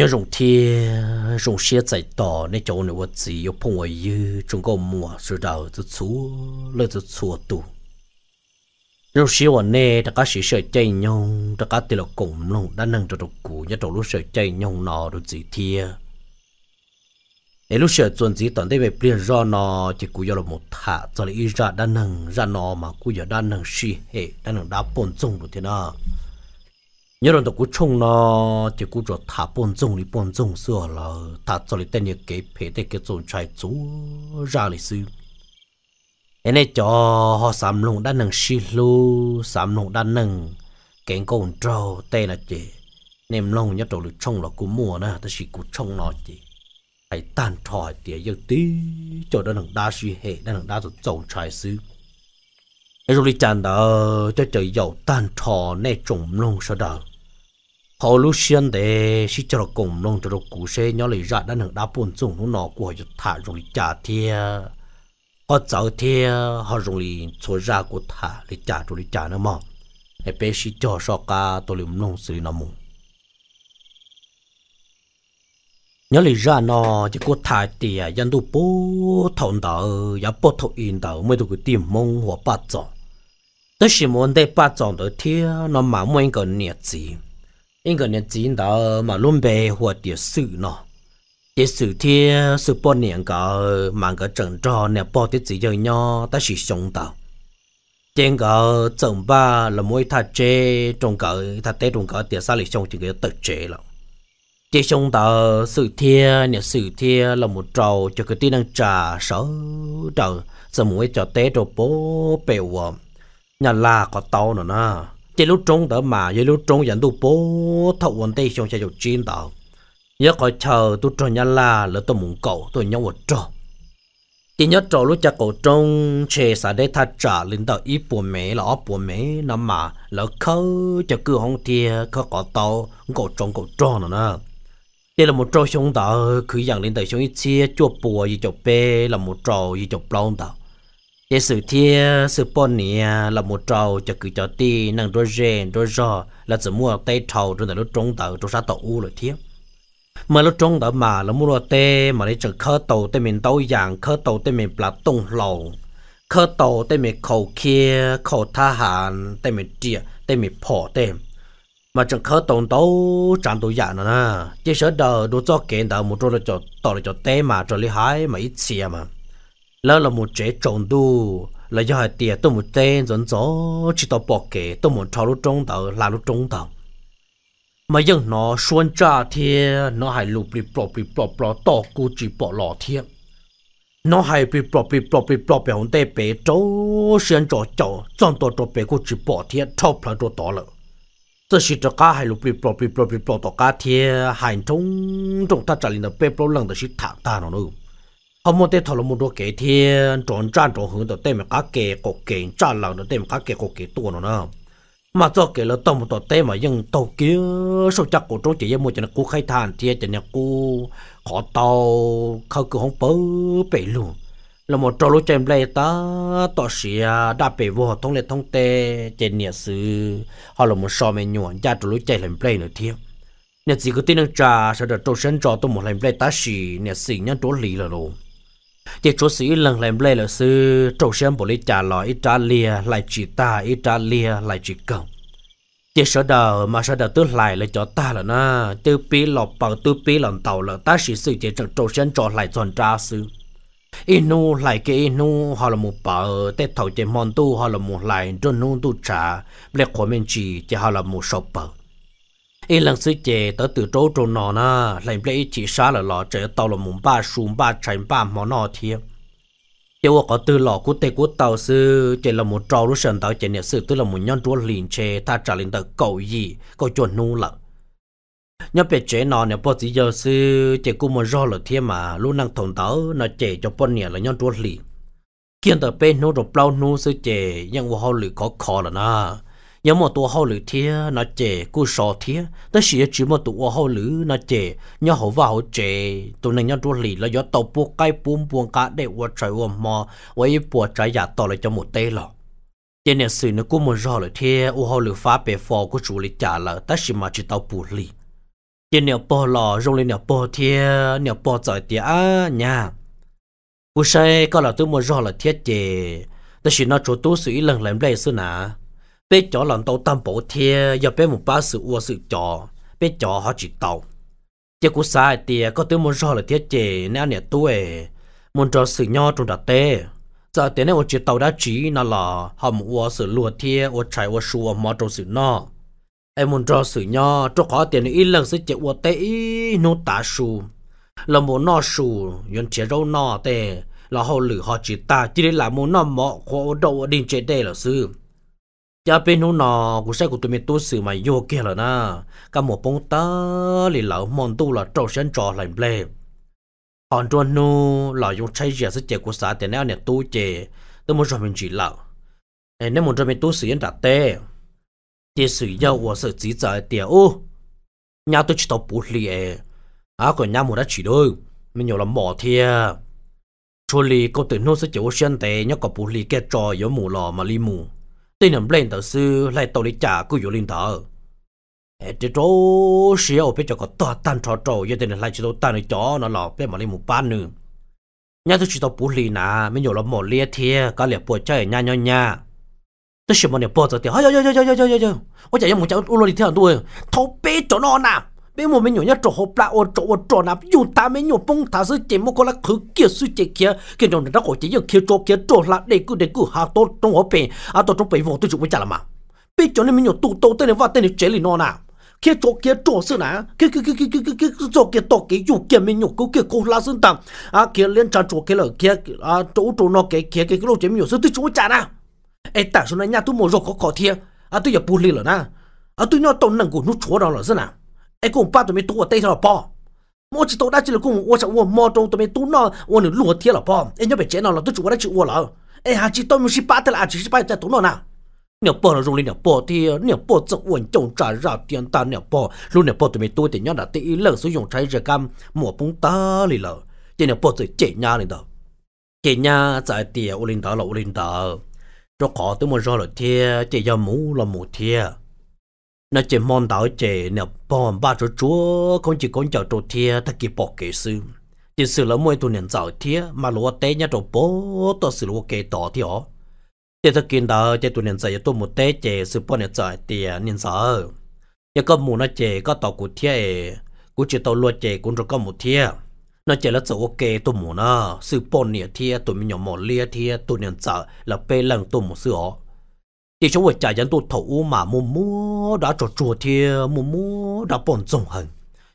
nhớ rồng thi rồng xe chạy tỏ nên cháu nữa vật gì yêu phong ở như trong có mùa sửa đào từ chú lấy từ chùa tù rồng xe ở nè đã có sự sợi chạy nhau đã có tiền là cùng lòng đã nâng cho độc cụ nhớ trong lúc sợi chạy nhau nọ được gì thi để lúc sợi chuẩn gì toàn đây về bia do nọ chỉ cú giờ một thả rồi lại ra đã nâng ra nọ mà cú giờ đã nâng xì hệ đã nâng đá bồn trông được thế nào nhớ rằng cũng chung nó thì cũng cho thả bồn rong đi bồn rong xưa là thả cho đi tên cái phê để cái trộn trái chú ra lịch sử anh ấy cho họ sắm lùng đan nằng xì lu sắm lùng đan nằng cái con trâu tên là gì? nem lông nhớ đầu được chung là cũng mua nè ta chỉ cũng chung nó chị hãy tan thỏi tía giờ tí cho đan nằng đa suy hệ đan nằng đa rồi trộn trái xứ rồi đi chán đó cho trời giàu tan thò nè trồng nông sao đó họ lúc xuyên để chỉ cho cùng nông cho cụ xe nhỏ lấy ra đang hưởng đá bùn dùng nó nọ của họ thả rồi lý trả thia họ cháu thia họ dùng lý chỗ ra của thả lý trả rồi lì trả nữa mà hay bé xí cho so cả tôi liền nông xử nó mùng nhớ lý ra nó chỉ có thả tiền dân tu bố thằng đỡ và bố thằng yên đỡ mới được cái tìm mông hoặc bắt chọn tới khi muốn để bắt chọn tới thia nó mà muốn cái nhiệt gì 应该年纪到嘛，准备或者是喏。chỉ sự thì sự bỏ niệm cả mang cái trận trò nè bỏ tiết gì cho nhau ta chỉ sống tao trên cả trận ba là mỗi thà chế trong cả thà tết trong cả tiết xa lịch sống chỉ cái tự chế là chỉ sống tao thì nè sự thì là một trò cho cái tí năng trà sở trò sự mỗi trò tết trò bố bèo nhà là có tao nữa chỉ lúc trốn đó mà giờ lúc trốn dẫn đủ bố thậu vấn đề trong chơi chiến đó nhớ khỏi chờ tôi trò nhà là lỡ tôi muốn cậu tôi nhớ một trò chỉ nhớ trò lúc cha cậu trốn chê xả để tha trả lên tàu ít bùa mẹ là ốp bùa mẹ nó mà lỡ khớ cho cứ không thia khớ có tàu cậu trốn cậu trốn nữa nè đây là một trò sống đó cứ dặn lên tàu sống ít chia chua bùa gì chọc bê là một trò gì chọc lông đó ยสือเทียสือปนเนี่ยเราหมดเราจะคือจะตีนั่งดยเรนดยรอแล้วจะมัวเตะเท่าจนแต่รถรงเต่าตัวซาต่ออู้เลยเทียเมื่อรถจงเต่ามาลรมั่วเตะมาได้จะเข้าวเต่าเตเมินโตอย่างข้าวเต่าเตเมินปลาต้งหลงเข้าโตเตมินเข่าเคียเข่าทหารเตมินเจียเตมินพ่อเตมมาจาเข้าเต่าโต่าจาตัวอย่างนะนะเจ้าเสด็จดดูจ้อเกณฑ์เต่ามุดเราจะต่อเลยจะเตะมาจะลิหายมาอีเสียมา lỡ là một chế trộn đu là do tiền tôi một tên dẫn gió chỉ tôi bỏ kể tôi một thao lúc trung tàu là lúc trung tàu mà dân nó xuân cha thì nó hay lụp bị bỏ bị bỏ bỏ to cú chỉ bỏ lọ thiệt nó hay bị bỏ bị bỏ bị bỏ bị hông tê bể chỗ xuyên chỗ chỗ trong tổ chỗ bể cú chỉ bỏ thiệt thao phải chỗ to lợ 这是这家还路被包被包被包到家天，还中中他这里的被包冷的是烫大了喽。họ muốn tết thọ là một cái thiên tròn tràn tròn hướng tới tên mà các cái cổ kế tràn lòng tới tên mà các cái cổ kế tua nó nè mà cho cái là tâm một tổ tên mà nhưng tàu kia sâu chắc của chỗ chỉ một chân cú khai than thì chân cú khó tàu khâu cứ không bớ bể luôn là một trò lối chém lấy ta tỏ xìa đã bể vô thông lệ thông tê trên nhà sư họ là một so mẹ nhuận ra trò lối chạy lên play nữa thiếp nhà chỉ có tin rằng trà sẽ được trâu sân trò tôi một làm play ta xì nhà xì nhá trốn lì là luôn chỉ chúa sĩ lần làm lê là sư trâu xem bộ lý trả lọ Italia lại chỉ ta Italia lại chỉ cộng chỉ sợ đầu mà sợ đầu tức lại là cho ta là na tư pi lọ bằng tư pi lần tàu là ta sĩ sự chỉ trâu trâu xem cho lại chọn ra sư inu lại cái inu họ là một bờ tết thầu chỉ mòn tu họ là một lại trôn nu tu trả lệ của mình chỉ chỉ họ là một sọp bờ ý lần sư chế tới từ chỗ trồn nọ na lại lấy chỉ xa là lọ trở tàu là mùng ba sùm ba chảnh ba mỏ nọ thiêng tiêu có từ lọ của tê của tàu sư chỉ là một trò lúc sân tàu chỉ niệm sư tức là một nhân chúa liền chế ta trả lên tờ cầu gì cầu chuẩn nu lợ nhớ biết chế nọ nè bao giờ giờ sư chế cũng một do là thiêng mà luôn năng thòng tàu nó chế cho bao nhiêu là nhân chúa liền kiên tờ bên nô rồi bao nô sư chế nhưng mà họ lười có khó là na 有么多好旅天，那姐过少天，但是也只么多好旅那姐，你好话好姐，都能要多理了，要到不该搬搬家的我才我嘛，我一搬家也到了就没得了。今年水呢，过么热了天，我好旅发白发过住了家了，但是嘛，只到不理。今年不了，用了年不天，年不在的啊呀，不是，搞了都么热了天的，但是那做多水冷冷来是哪？bây giờ lần đầu tam bộ thiê giờ bây một ba sự ua sự trò bây giờ họ chỉ tàu chỉ cú sai tiề có tiếng muốn rõ là thiết chế nè nè tuổi muốn cho sự nhò trong đặt tê giờ tiền này chỉ tàu đã chỉ nó là họ mua sự lúa thiê ua chạy ua sùa mò trong sự nò. em muốn cho sự nho cho khó tiền ít lần sẽ chế ua tê nô tả xu, là muốn nò xu, yon chế râu nò tê là họ lử họ chỉ ta chỉ để là muốn nò mọ khổ đầu đình chế tê là sư giờ bên nó nọ cũng sai của tụi mình tu sự mà vô kia rồi na cả một bông ta lì lẩu mòn tu là trâu sen trò lành lề còn trôn nu là dùng chai giờ sẽ chế của xã tiền nào nè tu chế tôi muốn cho mình chỉ lẩu nên muốn cho mình tu sự yên đặt tê chế sự giàu của sự chỉ giờ tiền ô nhà tôi chỉ tao bút lì à còn nhà một đã chỉ đôi mình nhiều lắm bỏ thia chua lì có tự nô sẽ chịu xuyên tệ nhớ có bút lì cái trò yếu mù lò mà li mù tên nằm lên tờ sư lại tàu lý trả cứ dụ lên tờ chỉ chỗ xíu bây cho có to tan trò trò giờ tên lại chỉ tàu tan chó nó lọ bây mà lên một ban nữa nhà tôi chỉ tàu bù lì nà mình nhiều lắm mỏ lia thia có liệp bùa chơi nha nha nha tôi chỉ muốn liệp bùa rồi thì hay hay hay hay hay hay hay hay tôi chỉ muốn cháu ulo đi theo tôi thâu bê cho nó nào bây giờ mình nhổ nhá chỗ hộp lại ô chỗ ô chỗ nào, dù ta mới nhổ bông thả sư chế một con là khứ kia sư chế kia kia nhổ nó gọi chỉ giờ kia trổ kia trổ là để cứ để cứ hạ tốt trong hộp bể à tốt trong bể vô tôi chụp với chả là mà bây giờ nên mình nhổ tụ tụ tên này vào tên này chế lì nó nào kia chỗ kia chỗ sư nào, kia kia kia kia kia kia kia chỗ kia tổ kia dù kia mình nhổ cứu kia cố la sơn tầm à kia liên tràn chỗ kia là kia à chỗ chỗ nó kia kia kia cái lô chế mình nhục sư tôi với chả nà ê tại số này nhà tôi mua rồi có khó thiệt à tôi giờ bù lì rồi nà à tôi nhớ tông nằng của nút chỗ đó là sơn nào ไอ้กูป้าตัวมีตัวเตะหรอป้อมอจิโตได้จิลกูว่าจะว่ามอตรงตัวมีตัวน่ะว่าหนูหลวดเทียหรอป้อไอ้เนี่ยไปเจ๊นเราตัวจู่ว่าได้จู่ว่าเหรอไอ้หาจิโตมันชิป้าแต่ละจิชิป้าแต่ตัวน่ะนะเนี่ยป้อเราลงเลยเนี่ยป้อเทียเนี่ยป้อจะอ้วนจงจ่าราเตียนตาเนี่ยป้อรู้เนี่ยป้อตัวมีตัวแต่เนี่ยน่ะตีเลิกสุยงใช้เรือกรรมหมอปุ้งตาเลยเหรอเจเนี่ยป้อจะเจ๊ยาเลยเด้อเจ๊ยาใจเตียอุลินดาเราอุลินดาจะขอตัวมันรอเหรอเทียเจ๊ยาหมูเราหมูเทีย nó chỉ mong đảo chỉ nè bom ba chỗ chúa không chỉ con chào chỗ thia ta kịp bỏ kể sư chỉ sự là mỗi tuần nhận giàu thia mà lúa té nhát chỗ bố to sự lúa kê tỏ thì ó chỉ ta kiến đào chỉ tuần nhận giàu tôi một té chỉ sự bỏ nhận giàu tiền nhận giàu giờ có mù nó chỉ có tàu cụ thia cụ chỉ tàu lúa chỉ cũng rồi có một thia nó chỉ là chỗ ok tôi mù nó sự bỏ nhận thia tôi mình nhỏ mỏ lia thia tuần nhận giàu là pe lăng tôi một sự ó thì số người chạy dân tụ thủ mà mua mua đã cho chùa thì mua mua đã bổn dùng hận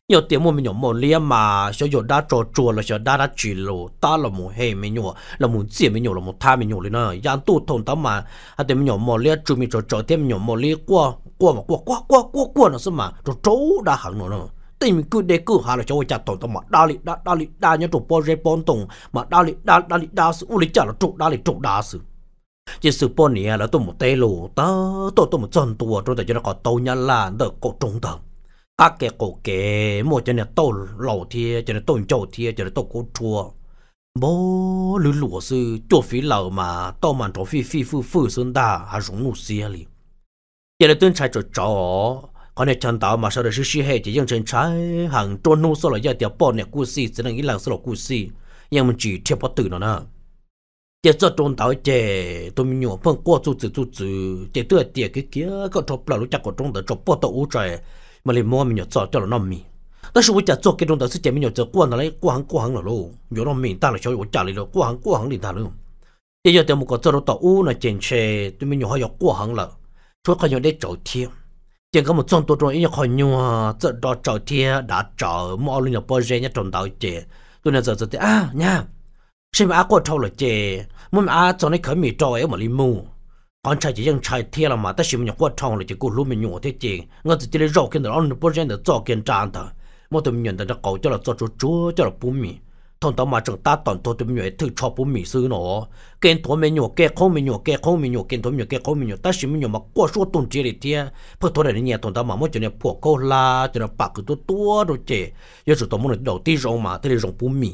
nhiều tiếng mua mình nhỏ mồm lia mà số giờ đã cho chùa là số đã đã chỉ lộ ta là một hệ mình nhỏ là một gì mình nhỏ là một tha mình nhỏ lên nữa dân tụ thôn ta mà à tiếng mình nhỏ mồm lia chú mình cho trò thêm mình nhỏ mồm lia qua qua mà qua qua qua qua qua nó xem mà trò trấu đã hẳn nữa nữa tìm cứ để cứ hà là cho cha tổng tổng mà đa lị đa đa lị đa nhớ chỗ po rê pon tổng mà đa lị đa đa lị đa sự u lị chả là trụ đa lị trụ đa sự chỉ sự bốn nè là tôi một tay lù ta tôi tôi một chân tua rồi tại cho nó có tàu nhà là được cổ trung tâm các cái cổ kề một cho này tàu lầu thì cho này tàu châu thì cho này tàu cổ chua bố lũ lụa sư chỗ phi lầu mà tàu mà chỗ phi phi phu phu xuân ta hà rủng nụ xia li giờ này tuân trai cho chó có nên chân tàu mà sau đó sư sư hệ chỉ dùng chân trái hàng trôn nô sau là giờ tiệp bò nè cú si chỉ là nghĩ là sau là cú si nhưng mà chỉ thiệp bắt tử nó nè chế cho trôn tàu chế tôi mình nhổ phân qua chú chú chú chú chế cái kia có chọc là lúc chắc có trôn tàu chọc bao tàu u trời mà liền mua mình nhổ cho cho nó nằm mì đó là tôi cái trôn tàu chế mình nhổ cho qua nó lấy qua hàng qua hàng là luôn nhổ nó mì ta trả lại rồi qua hàng qua hàng liền ta luôn chế giờ tôi một cái cho tàu u là chèn chè mình nhổ hay qua hàng là tôi còn nhổ để trầu thiệt chỉ có một trong tôi trong ý khỏi nhua chợ đó trầu thiệt đã trầu mua luôn nhổ bao giờ nhá trôn tàu chế tôi là giờ giờ thì à nha xem á có trâu là chê muốn á cho nên khởi mì trâu ấy mà li mù con trai chỉ dân trai thiệt mà ta xem nhóc quá trâu là chỉ cô lúc mình nhổ thế chê ngờ chỉ lấy rau kia nó ăn được bao nhiêu được cho kia tràn thở một tụi nhận được là cho chú chúa cho là bún mì thằng tao mà chẳng ta toàn thôi tụi nhận thử cho bún mì xứ nó kén thôi mình nhổ kén không mình nhổ kén không mình nhổ kén thôi nhổ kén không mình nhổ ta xem mình nhổ mà quá số tuần chỉ để thiệt phải thôi này nhà thằng tao mà mỗi chuyện này phụ cô la chuyện này bạc cứ tua tua rồi chê giờ tụi tao muốn đầu tiên rồi mà tới đây rồi bún mì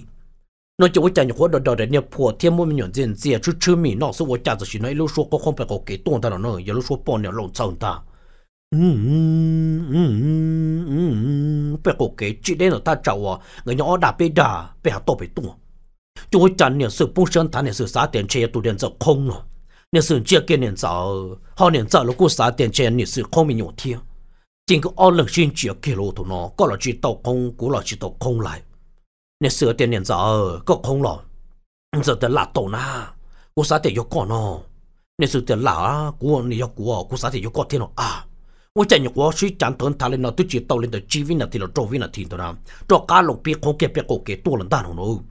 nó chỉ tôi nhớ đó đó này phù thiên môn nhận diện diện chút chữ mi nó số tôi chả chỉ nói lúc số có không phải có cái tuôn ta nó giờ số bỏ nhau lòng sâu ta phải có cái chỉ đến nó ta chào à người nhỏ đã bị đà bị hạ to bị tuôn tôi chả nhận sự bung sơn ta nhận sự xã tiền chơi tụ điện giờ không rồi nhận sự chia kia nhận giờ họ nhận giờ lúc xã tiền chơi nhận không mình nhổ thiên chính cái ao lực xin chia kia lô tụ nó có là chỉ tàu không cũng là chỉ tàu không lại 你少点点灶儿，够空了。你少点拉动呐，我啥地要干喽。你少点拉啊，雇人你要雇哦，我啥地要过天了啊！我今日我虽讲屯田了，都只到恁的鸡瘟呐、地了猪瘟呐、天多啦，做家六边苦给别个给多人单红喽。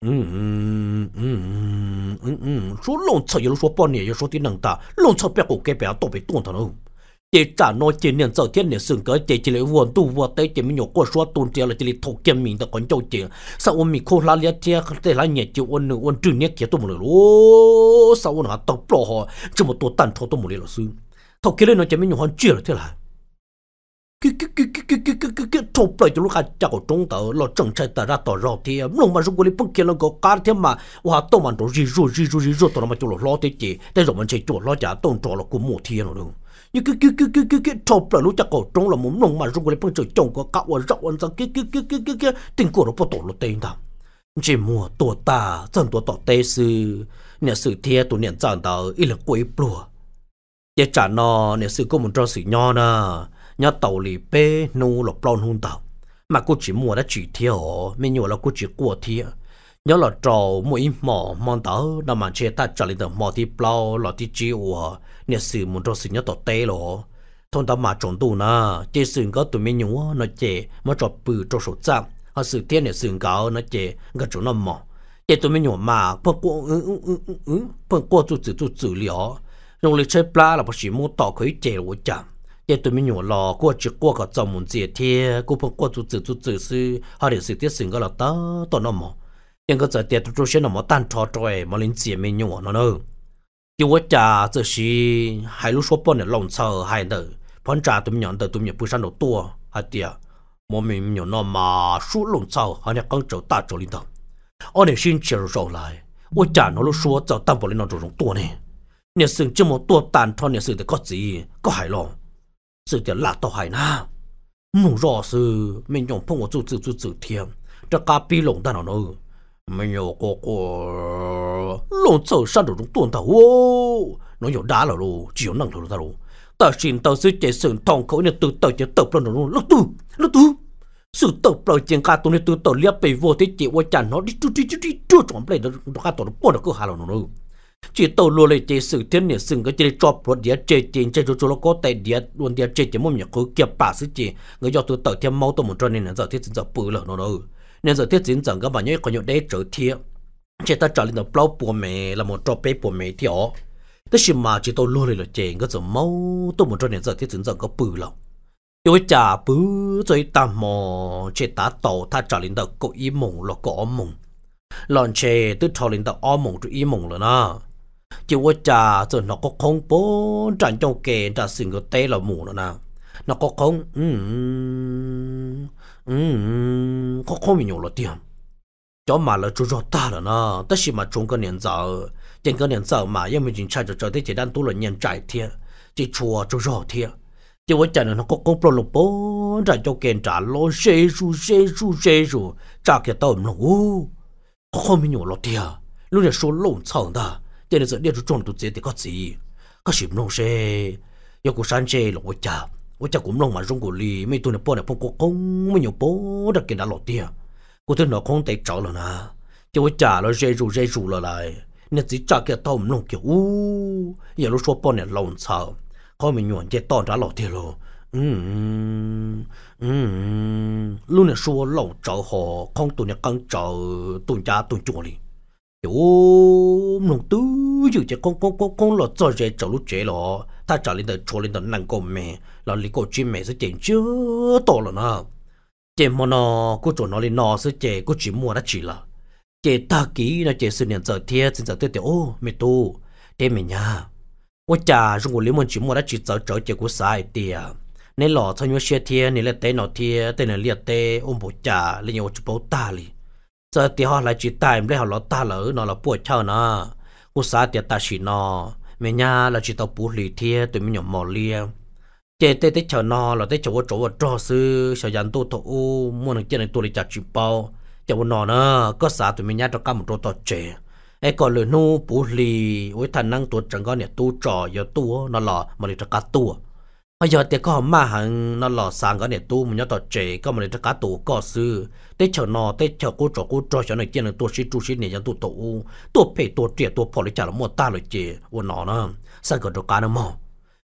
嗯嗯嗯嗯嗯嗯，说弄村一路说百年一路说的人大，弄村别个给别多别动的喽。chỉ trả nó chỉ nên sau thiên niệm sừng cỡ chỉ chỉ lấy vốn tu vợ tới chỉ mình nhổ qua số tuần tiền là chỉ lấy thâu kiếm mình ta còn châu tiền sau ôn mình khô lá lia chia để lá nhẹ chịu ôn nửa ôn trừ nhẹ kia tôi một lời sau ôn họ tập lò họ chỉ một tổ tàn thâu tôi một lời là sư thâu lên chỉ mình nhổ hoàn chia là thế là cái cái cái cái cái cái cái cái cái thâu lại cho lúc khác chắc có trung tờ lo trồng trái tờ ra tờ rau thì lúc mà chúng cái bông kia là có cá thế mà hoa tôm ăn đồ gì rồi gì rồi gì rồi tao mà cho lo lo thế chỉ để rồi mình chỉ cho lo chả tôm trò lo cũng một thì rồi đúng như cứ cứ cứ cứ cứ cứ chộp là lúc chắc cổ trống là muốn nông mà rung lên phong trời trồng có cạo và rộng ăn ra cái cái cái cái cái cái tình cổ nó bắt tổ nó tên thằng chỉ mùa tổ ta dân tổ tổ tê sư nhà sư thiê tổ niệm giản tờ y là quấy plùa để trả nó nhà sư có một trò sư nho nè nhà tàu lì bê nu lọc plon hôn tàu mà cô chỉ mua đã chỉ thiê ổ mình nhổ là cô chỉ của thiê nhớ là trò mũi mỏ mòn tớ nó mà chia ta trả lời được mỏ thì plau lọ thì chịu nhà sử muốn cho sự nhớ tổ tê lọ thôn tao mà trốn tù nà chế sử có tụi mình nhú nó chế mà trò bự trò sốt trăm họ sử thiên nhà sử có nó chế gà chỗ nó mỏ chế tụi mình nhú mà phần cô ừ ừ ừ ừ ừ phần cô tụ tụ tụ tụ liỏ dùng lịch chơi pla là bác sĩ muốn tỏ khởi chế lọ chạm chế tụi mình nhổ lò qua chỉ qua cả dòng muốn gì thì cũng phong qua tụ tụ tụ tụ sư họ để sự tiết sinh có là tớ tao nó mỏ ยังก็จะเตียตัวเช่นหมอตันทอจอยมาลินเสียไม่ยุ่งนะเนอะที่ว่าจะจะสิให้ลูกชอบปนเนี่ยลงเชอให้เนอะพันจ่าตุ้มหยอนเตอตุ้มหยอนผู้ชันตัวฮัตเตียมอมีหยอนนอมาสู้ลงเชอฮันเนี่ยกังเจ้าตาจอลินเตออันเนี่ยชินเชียวเราไล่ว่าจ่าเนาะลูกชัวเจ้าตั้งบริโนตรงตัวเนี่ยเนี่ยซึ่งจะมอตัวตันทอเนี่ยสื่อแต่ก็สีก็หายลงสื่อแต่หลักต่อหายนะมึงรอสื่อไม่ยอมพงว่าจู่จู่จู่เทียมจะกาปีหลงได้หนอเนอะ没有哥哥，龙走山头中断头哦，侬有打了喽，只有能头了喽。但是到时节生痛苦呢，từ từ chỉ từ bao nhiêu lúc tu lúc tu, sự từ bao nhiêu cả tu này từ từ liếc về vô thế chỉ qua chán nó đi chú chú chú chú chú chọn nó nó cả tổ nó bỏ nó cứ hà lo nó chỉ tàu lùa lại chế sự thiên nhiên sừng cái chế cho pro địa chế chế chế cho cho nó có tài địa luôn chế mồm nhà cứ kia bà sự chế người do từ tàu thêm máu tàu một tròn nên là giờ thế giờ bự lở nó nên giờ tiết chính rằng các bạn nhớ có nhiều đấy trở thiệt chỉ ta trở lên là bao bùa mẹ là một trò bé bùa mẹ thì ó tức là mà chỉ tôi luôn là chè cái rồi máu tôi một trò này giờ tiết chính rằng có bự lòng tôi trả bự rồi ta mò chỉ ta tổ ta trở lên được có ý mùng là có mùng lon chè tức trở lên được ó mùng rồi ý mùng rồi na chỉ qua trả rồi nó có không bố chẳng trong kề trả sinh cái tế là mù nữa nè nó có không ừ, ừ không rồi giờ mà cái 嗯，可可没牛了点。叫买了就绕大了呢，但是嘛，中国人早，中国人早嘛，也没警察就找的简单多了人债天，这错就绕天。thì vợ chồng nó có có pro lục bố ra cho kèn trả lo xê su xê su xê su trả cái tàu nó u không biết nhiều lo tiền lúc này số lộn xộn đó, cho nên giờ đi chọn tụi chị thì có gì có gì nó xê yêu cô san xê là vợ chồng 我 chắc cũng lòng mà rung của lì mấy tôi nè bò nè phong có mấy nhiều bò đặc kia đã lọt tiền cô tôi nó không tay cháu rồi nè cho tôi trả nó dây rủ là lại nên chỉ trả kia tao lòng kiểu u giờ lúc số bò nè lòng sao không mình nhuận chơi tao đã lọt tiền rồi ừm ừm lúc nè số lòng cháu họ không tôi nè căng cháu tôi trả tôi chuột đi kiểu lòng tứ giờ chơi con con con con lọt cho dây cháu lúc chơi lọ ta trả lên tới chỗ lên tới năng công mẹ là lý cổ chim mẹ sẽ chèn chưa to là nó chèn mà nó cô chỗ nó lên nó sẽ chè cô chỉ mua đã chỉ là chè ta ký là chè sự nhận giờ thiệt xin giờ tiết tiểu ô mẹ tu thế mẹ nhá, ô cha dùng của lý môn chỉ mua đã chỉ giờ trở chè của sai tiề, nên lọ thôi nhớ xe thiệt nên là té nó thiệt té là liệt té ông bố cha lên nhiều chụp bao ta li giờ tiệt họ lại chỉ tài lấy họ lọ ta lỡ nó là buổi chờ nó cô sai tiề ta chỉ nó mẹ nhá là chỉ tao bù lì thiệt tụi mình nhỏ mò liêng chế tê tê chờ nó là tê chờ vô chỗ trò sư sợ dàn tu thổ u mua được chế này tu lịch chặt chụp bao chờ vô nó nè có xả tụi mình nhát cho cá một chỗ tọt chế ai e còn lười nu bù lì với thằng năng tuột chẳng có nè tu trò giờ tu nó lò mà để cho cá tu bây giờ thì có mà hàng nó lò sang có nè tu mình nhát tọt chế có mà để cho cá tu có sư tê chờ nó tê chờ cô trò cô trò cho này chế này tu sĩ tu sĩ nè dàn tu thổ u tu phê tu triệt tu phò lịch chặt là mua ta lịch chế vô nó nữa sang cái chỗ cá nó mò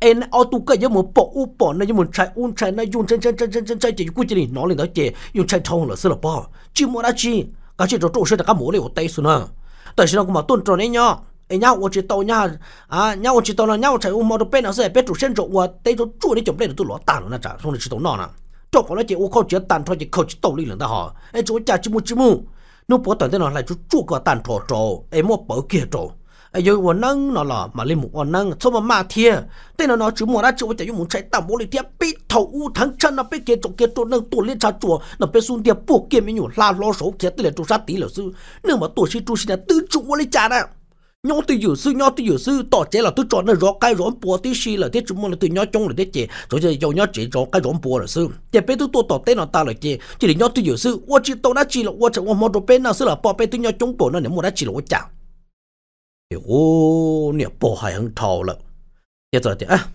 哎，那奥都改一么包五包，那一么拆五拆，那用拆拆拆拆拆拆拆，就估计哩难领导拆，用拆超红了死了包。就木拉钱，干脆这做事干莫哩我带算了。但是呢，我嘛蹲着呢呀，哎呀，我知道呀，啊，伢我知道了，伢我拆五毛都白了死，别煮生肉我带着煮你就不得都落蛋了那咋，兄你知道哪呢？做红了钱，我靠就要蛋炒鸡，靠起道理了的哈，哎，就我吉木吉木，侬不段顿了来做个蛋炒粥，哎么包给着？ai yêu muốn nâng nó là mà lên một quan nâng cho mà mà thiê tên nó nó chú muốn ra chú chạy muốn chạy tạm bố lên thiê bị thầu u thắng chân nó bị kia chỗ kia chỗ nâng tổ lên cha chùa nó bị xuống thiê bộ kia mới nhủ la lo số kia tên là chú sát tí là sư nhưng mà tổ sư chú sinh là tư chủ vô lên cha đó nhau từ dữ sư nhau từ dữ sư tỏ chế là tôi chọn là rõ cái rõ bùa tí xì là thế chúng mình là từ nhau chung là thế chế rồi giờ giàu nhau chế rõ cái rõ bùa là sư chế bây tôi tôi tỏ tên là ta là chế chỉ là nhau từ dữ sư tôi chỉ tôi đã chỉ là tôi chỉ tôi một đồ bên nào sư là bỏ bên tôi nhau chung bùa nó nếu muốn đã chỉ là tôi chả ô nè bộ hải hằng thầu lợ giờ rồi à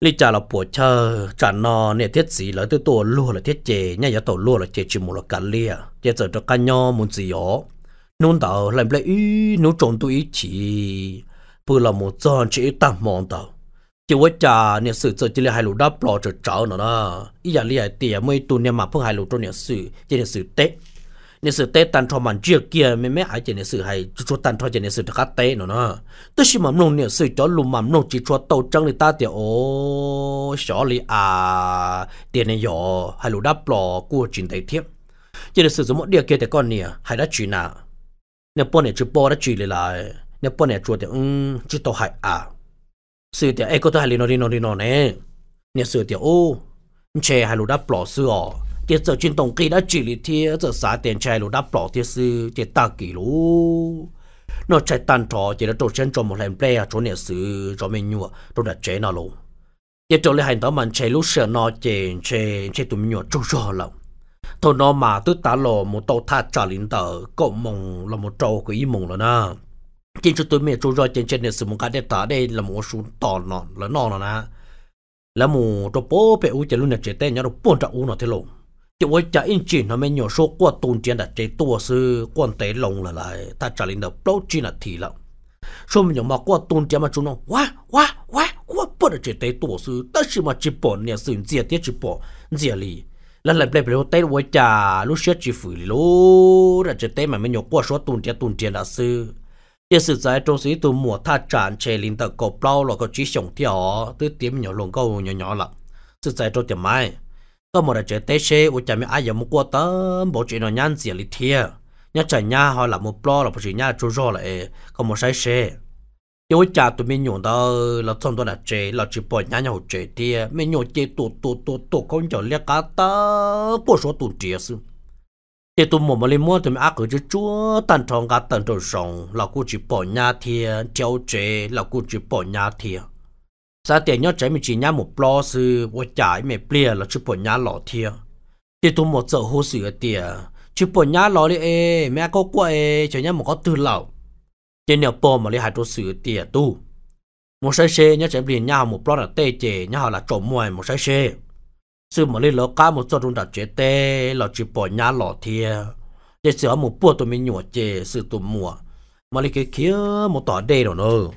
lý trả là bộ chờ trả nó nè thiết gì là tôi tổ lúa là thiết chế nhà giờ tổ lúa là chế chỉ một là cá lia giờ rồi cho cá nhau muốn gì ó nôn tàu làm lại ý trộn tôi chỉ bự là một giòn chỉ tạm mòn tàu chỉ với cha nè sự cho chỉ là hai lũ đáp lò cho cháu nó đó ý giờ lia mấy tu nè mà phương hai lũ cho nè sự chỉ nè sự tết nên sự tê tan cho mình trước kia mấy mấy ai nên sự hay cho tan cho chỉ nên sự khát tê nó nó tôi chỉ mầm nông nên sự cho lùm mầm nông chỉ cho tàu trăng thì ta thì ô xỏ li à tiền này nhỏ hay lù đáp lò của chuyện tay thiếp chỉ nên sự giống một điều kia thì con nè hay đã chuyện nào nên bọn này chỉ bỏ đã chuyện lại nên bọn này chua thì um chỉ tàu hay à sự thì ai có tàu hay nó đi nó đi nó nè nên sự thì ô chè hay lù đáp lò xưa tiết giờ chuyên tổng kỳ đã chỉ lý thế giờ xã tiền chạy lũ đáp bỏ tiết sư tiết ta kỳ lũ nó chạy tàn trò chỉ đã tổ chân cho một lần play à trốn nhà sư cho mình nhua trốn đã chế nó lũ tiết trở lại hành đó mình chạy lũ sợ nó chê chê chê tụi mình nhua trâu rõ lắm thôi nó mà tứ ta lò một tàu tha trả lính tờ cậu mong là một trâu quỷ mong rồi na trên cho tụi mình trâu rõ trên trên nhà sư một cái đẹp tả đây là một số tòn nọ là nọ là na là một trâu bố bè u chạy lũ nhà chế tên nhau đâu buồn trâu u nó thế lộn chỉ với cha in chỉ nó mới nhỏ số qua tôn tiền đặt chế tua sư quan tế lồng là lại ta trả lên đầu đâu chỉ là lắm số mình nhỏ mà qua tôn tiền mà chúng nó quá quá quá quá bỏ được chế tế sư ta chỉ mà chỉ bỏ nhà sử dụng tiết chỉ bỏ lại bây giờ tế với cha lúc xét chỉ phủi lô chế tế mà mới nhỏ qua số tôn tiền tôn tiền đặt sư giờ sự giải trong sĩ tụ mùa tha tràn chế lên đầu cổ bao là có chỉ sống theo tới tiếng nhỏ lồng câu nhỏ nhỏ lắm sự giải trong tiền mai có một trẻ tế xe u chả mi ai giờ mua qua tớ bộ chuyện nó nhăn gì lì thia nhá chả nhá họ là một plo là bộ chuyện nhá chú rò lại có một sai xe yêu chả tụi mình nhổ đó là trong đó là trẻ là chỉ bỏ nhá nhau trẻ thia mình nhổ chơi tụ tụ tụ tụ không nhỏ lẹ cả tớ bộ số tụ trẻ sư thì tụi mình mà lên mua tụi mình ác cứ chứ chúa tận trong cả tận trong rồng là cô chỉ bỏ nhá thia treo trẻ là cô chỉ bỏ nhá thia sa tiền nhau trái mình chỉ nhau một lo sư vô trái mẹ plea là chụp bộ nhá lọ thiê thì tôi một giờ hồ sửa tiền chụp bộ nhá lọ đi ê mẹ có quậy ê cho nhá một có tư lão trên nhiều bò mà lấy hai tôi sửa tiền tu một sai xe nhau trái mình nhau một lo là tê chè nhau là trộm mồi một sai xe sư mà lấy lọ cá một giờ chúng ta chế tê là chụp bộ nhá lọ thiê để sửa một bữa tôi mới nhổ chè sư tôi mua mà lấy cái kia một tỏ đê rồi nữa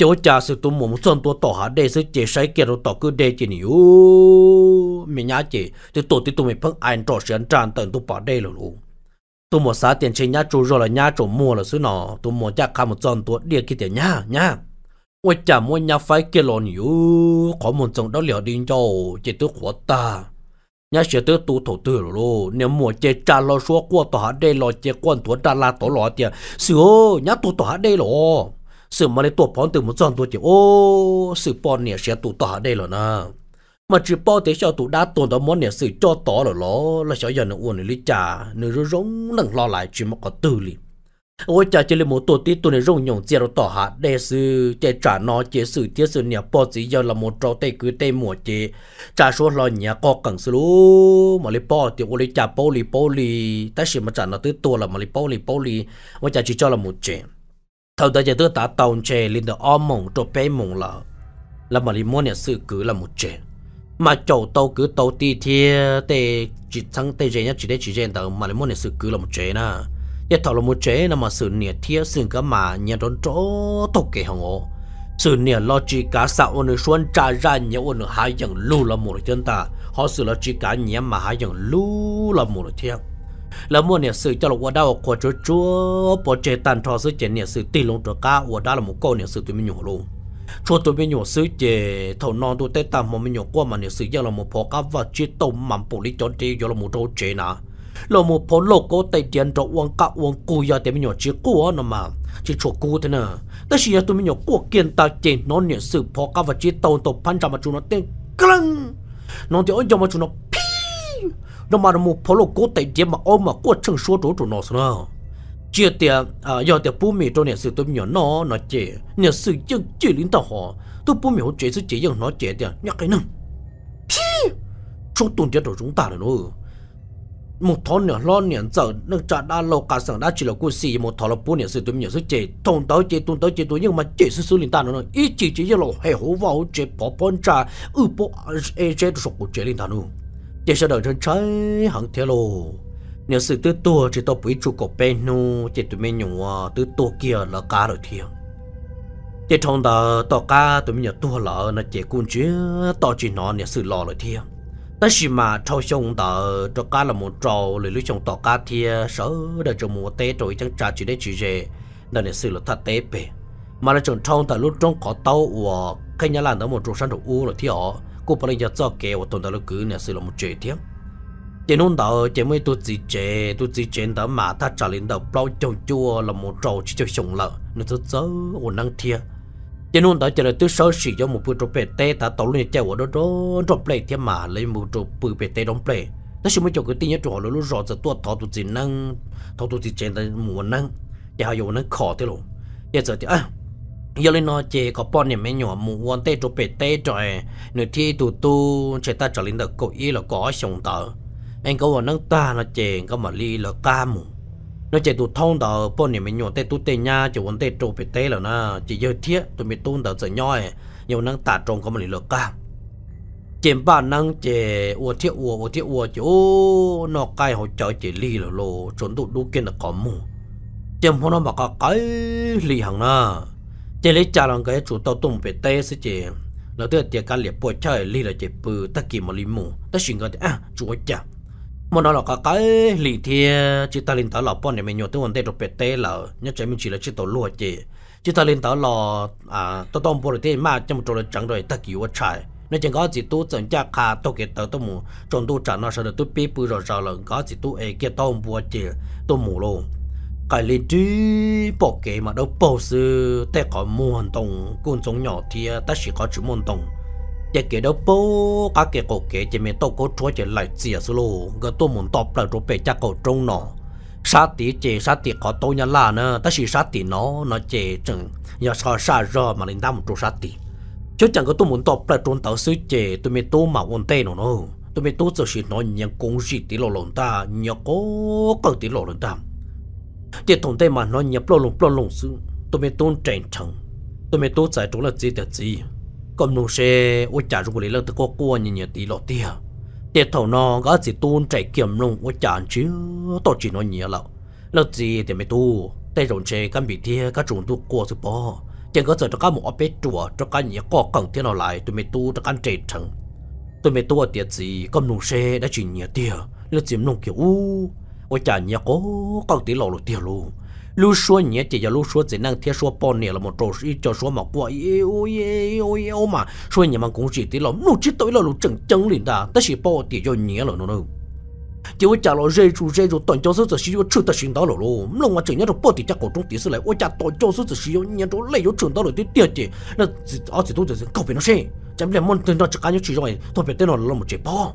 chế ô cha sư tụi mồm sơn tụi tỏ hả đề sư chế sai kia rồi tỏ cứ đề chế nì ô mình nhá chế tụi tụi tu mình phân anh trò sơn tràn tận tu bỏ đề rồi luôn tu mồm xá tiền chế nhá chú rồi là nhá chỗ mua là sư nọ tu mồm chắc khám một sơn tu đệ kia tiền nhá nhá ngoài chả mua nhá phải kia lò nì ô có một chân đó liệu đi nhau chế tụi khó ta nhá sẽ tụi tu thổ tư rồi luôn nếu mồm chế trả lo số qua tỏ hả đề lo chế quan tu đà la tỏ lo tiền sư ô nhá tu tỏ hả đề rồi sự mà lấy tổ phón từ một giòn tuổi chỉ ô sự bọn này sẽ tụ tỏ đây rồi nè mà chỉ bao thế cho tụ đã tồn đó món này sự cho tỏ rồi ló là cho giờ nó uống lý trà nó rối rống nâng lo lại chỉ mà có tư li ôi cha chỉ là một tổ tí tụ này rong nhộng chia rồi tỏ hạ đây sự chế trả nó chế sự thiết sự này bao gì giờ là một trâu tay cứ tay mùa chế trả số lo nhà có cần sự lú mà lấy bao thì ôi lý trà bao li bao li ta chỉ mà trả nó tới tua là mà lấy bao li bao li ôi cha chỉ cho là một chuyện thầu đã giờ tôi ta tàu chè lên được om mộng cho bé mộng lợ, là mà đi mua nhà sư cứ là một chè mà chậu tàu cứ tàu ti thiê tê chỉ thắng tê chè nhất chỉ để chỉ chè tàu mà đi mua nhà sư cứ là một chè na à. nhà thầu là một chè là mà sư nhà thiê sư cả mà nhà đón chỗ tàu kề hàng ổ, sư nhà lo chỉ cả sao ôn xuân trả ra nhà ôn hai dạng lưu là một chân ta họ sự lo chỉ cả nhà mà hai dạng lưu là một thiêng là mua nhà sư cho là quả đau của chúa chúa bỏ chế tàn thọ sư chế nhà sư tì lông trở cá quả đau là một câu nhà sư tụi mình nhổ luôn chúa tụi mình nhổ sư chế thầu non tụi tê tạm mà mình nhổ qua mà nhà sư giờ là một phò cá và chế tôm mắm bù lý chọn chế giờ là một đồ chế nà là một phò lộc cố tay tiền cho uống cá uống cù giờ tụi mình nhổ chế cua nó mà chế chỗ cù thế nè tất nhiên tụi mình nhổ qua kiện ta chế nó nhà sư phò cá và chế tôm tôm pan mà chúng nó tên căng nó thì ôi giờ mà chúng nó nó mà nó phô lô cố tệ mà ôm mà quất chừng số chỗ chỗ nó sao nào chia tiền à giờ tiền bố mẹ cho nhà sự tôi nhỏ nó nó chế nhà sự dân chỉ lính tao họ tôi bố mẹ họ chế sự chế dân nó chế tiền nhắc cái năng phi số tuần chế đồ chúng ta là một thằng nhỏ lo nhện giờ nó trả đa lâu cả sẵn đã chỉ là cô xì một thằng là bố nhà sự tôi nhỏ sự chế thông tao chế tuần tao chế tôi nhưng mà chế sự à, sự lính ta nó ít chỉ chế dân là hệ hố vào chế bỏ bón trà ư bố chế đồ sọc của chế lính ta nó chỉ sợ đợi trên trái hẳn thế lô nhớ sự tư tua chỉ tao quý chủ cổ bên nu chỉ tụi mình nhung tư tua kia là cá rồi thiệt chỉ trong đó tao cá tụi mình nhớ tua là nó chỉ cuốn chứ tao chỉ nó nhớ sự lo rồi thiệt ta chỉ mà trâu xong đó cho cá là một trâu lười lưới trong tao cá thiệt sợ đợi cho mùa tết rồi chẳng trả chỉ để chỉ về đó nhớ sự là thật tế bể mà là chồng trong đó lúc trong có tao của cái nhà làm đó một trụ sản đồ u rồi thiệt cô bà lấy cho kẻ và tồn đó là cứ nè sự là một chuyện thiếp chỉ nôn đó chỉ mới tôi chỉ chế tôi chỉ chế đó mà ta trả lên đầu bao chầu chua là một trầu chỉ cho sùng lợ nó tôi dỡ ổn năng thiê chỉ nôn đó chỉ là tôi sợ sỉ cho một bữa trộn bể tê ta tàu lên chạy của đó đó trộn bể thiê mà lấy một trộn bự bể tê đóng bể nó chỉ mới cho cái tin nhất trộn luôn rõ giờ tôi thọ tôi chỉ năng thọ tôi chỉ chế là muốn năng giờ họ dùng năng khó thế luôn giờ dạ, giờ thì à giờ lên nó chỉ có bọn niệm mấy nhỏ mù quan tê chỗ bể tê trời nửa thi tụ tu chạy ta trở lên được cậu là có sòng tờ anh có vào nâng ta nó chỉ có mà ly là ca mù nó chỉ tụ thông tờ bọn niệm mấy nhỏ tê tu tê nha chỗ quan tê chỗ bể tê là na chỉ giờ thiết tụi mình tu tờ sợ nhoi nhiều nâng ta trông có mà ly là ca chém ba nâng chè ua thiết ua ua thiết ua chỗ nó cay họ chở chỉ ly là lô trốn tụ đu kia là có mù chém họ nó mà có cái ly hàng na chỉ lấy trả lòng cái chủ tàu tung về tây sẽ chỉ là tôi tiệc cá liệp bồi chơi li là chỉ bự tất kỳ mà li mù tất xin à, cái à chủ chả mà nó là cái cái li thì chỉ ta lên tàu lò bọn này mình nhổ tôi còn đây rồi về tây là nhất chế mình chỉ là chỉ tàu lúa chỉ chỉ ta lên tàu lò à tàu tung bồi tây mà trong một chỗ là chẳng rồi tất kỳ quá chạy nó chẳng có chỉ tu chẳng cha khá tôi cái tàu tung, mù trong tu trả nó sẽ được tôi bị bự rồi sau là có chỉ tu ấy kia tôm bồi chỉ tôi mù luôn cái lý trí bỏ kế mà đâu bỏ sư ta có muôn tông con sống nhỏ thì ta chỉ có chú muôn tông chỉ kế đâu bỏ cả kế cổ kế chỉ mình tôi có chúa chỉ lại chia số lô cái tôi muốn tập lại rồi phải chắc cổ trong nó sát tí chỉ sát tí có tôi nhà là nè, ta chỉ sát tí nó nó chỉ chừng nhà sao sát rồi mà linh ta một sát tí chứ chẳng có tôi muốn tập là trốn tàu sư chỉ tôi mới tôi mà ổn tê nó nó tôi mới tôi chỉ nói những công gì tí lộn ta những cố cầu tí lộn ta tiệt tổng tế mà nó nhập lo lùng lo lùng sự tôi mới tôn tránh chẳng tôi mới tốt giải trốn là gì tiệt gì còn nô xe ô chả rung lấy là tôi có cua như nhỉ tí lọ tia tiệt thầu nó gã gì tôn chạy kiểm lông, ô chả chứ tôi chỉ nói nhỉ lậu là gì thì mới tu tay rộn xe căn bị thia các trốn tu cua sự bỏ chẳng có giờ cho các một bé chùa cho các nhỉ có cần thế nào lại tôi mới tu cho các chạy chẳng tôi mới tu ở tiệt gì còn nô xe đã chỉ nhỉ tia là chiếm nông kiểu u 我讲你高高的老了掉喽。lúc xưa nhé chỉ là lúc xưa chỉ năng thiết xưa bao nhiêu là một trâu ít cho xưa mà qua yêu yêu yêu mà xưa nhà mà cũng chỉ tí lắm lúc chỉ tới là lúc chừng chừng liền ta ta chỉ bao tiền cho nhé rồi nó chỉ có trả lời dây chú dây chú toàn cho số sử dụng chưa ta xin đó rồi luôn lòng mà chỉ nhớ được bao tiền chắc cổ trung tí số lại ôi trả toàn cho số giờ sử dụng nhớ được lấy chỗ trường đó rồi tí tiền chỉ là ở à, chỉ tôi chỉ cậu phải nó xem chẳng lẽ môn tên đó chỉ cá nhớ chỉ rồi tôi phải tên nó là một chế bao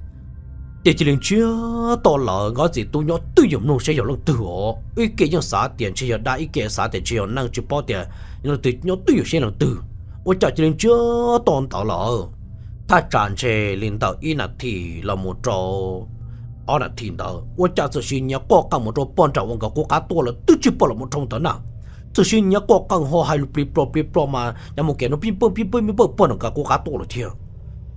để chỉ lên chưa to lỡ ngó gì tôi nhớ tôi dùng nông sẽ dùng lông tử ó ý kia nhớ xả tiền chỉ giờ đã ý kia xả tiền chỉ giờ năng chụp bao tiền nhưng tôi nhớ tôi dùng sẽ lông tử ôi chả chỉ lên chưa toàn tao lỡ ta tràn chê lên tàu ý là thì là một trò ở là thì đó ôi chả sự xin nhớ có cả một trò bọn trào ông cả cố cá to là tôi chụp bao là một trong tấn nào sự xin nhớ có càng họ hai lục bì pro bì pro mà nhà một cái nó bì bơ bì bơ bì bơ bọn cả cố cá to là thiệt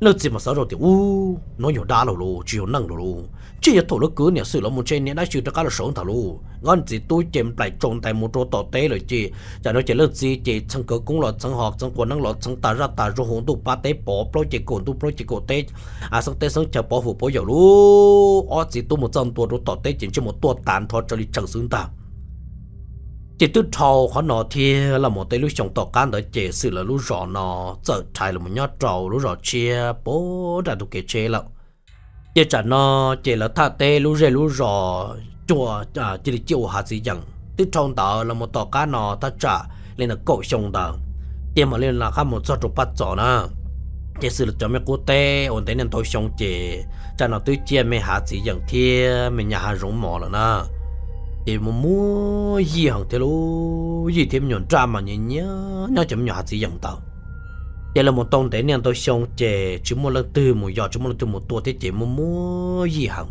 nó chỉ mà sợ rồi thì u nó nhỏ đá rồi lù chỉ có năng rồi lù chỉ có thổ nó cứ nhà sự là một trên nhà đã chịu tất cả là sống thằng lù ngon gì tôi chém lại trồng tại một chỗ tỏ tế rồi chị, chả nói chỉ là gì chị chẳng cỡ cũng là chẳng học chẳng quan năng là chẳng ta ra ta rồi hồn tụ ba tế bỏ pro chỉ cồn tụ pro chỉ cổ tế à sang tế sang chả bỏ phù bỏ dầu luôn, ó chỉ tôi một trăm tuổi rồi tỏ tế chỉ cho một tuổi tàn thọ cho đi chẳng xứng tạm chỉ tu trâu khó nọ thì là một tay lúc chồng tọt can đó chỉ sự là lúc rõ nọ trở trái là một nhát trâu lúc rõ chia bố đã được cái chế lậu chỉ trả nọ chỉ là thà tê lúc rê lúc rõ chùa à chỉ là chịu hạ gì chẳng tu trâu đó là một tọt can nọ ta trả lên là cậu chồng đó chỉ mà lên là khác một số chục bắt chó nữa chỉ sự là cho mấy cô tê ổn thế nên thôi chồng chỉ trả nọ tu chia mấy hạ gì chẳng thì mình nhà hàng rủng mỏ là nè thì mua gì hàng thế lô gì thêm nhọn tra mà nhỉ nhá nhá chấm nhỏ gì dòng tàu Đây là một tông tế nên tôi xong chè chúng mua lần từ một giò chúng mua lần từ một tua thế chỉ mua mua gì hàng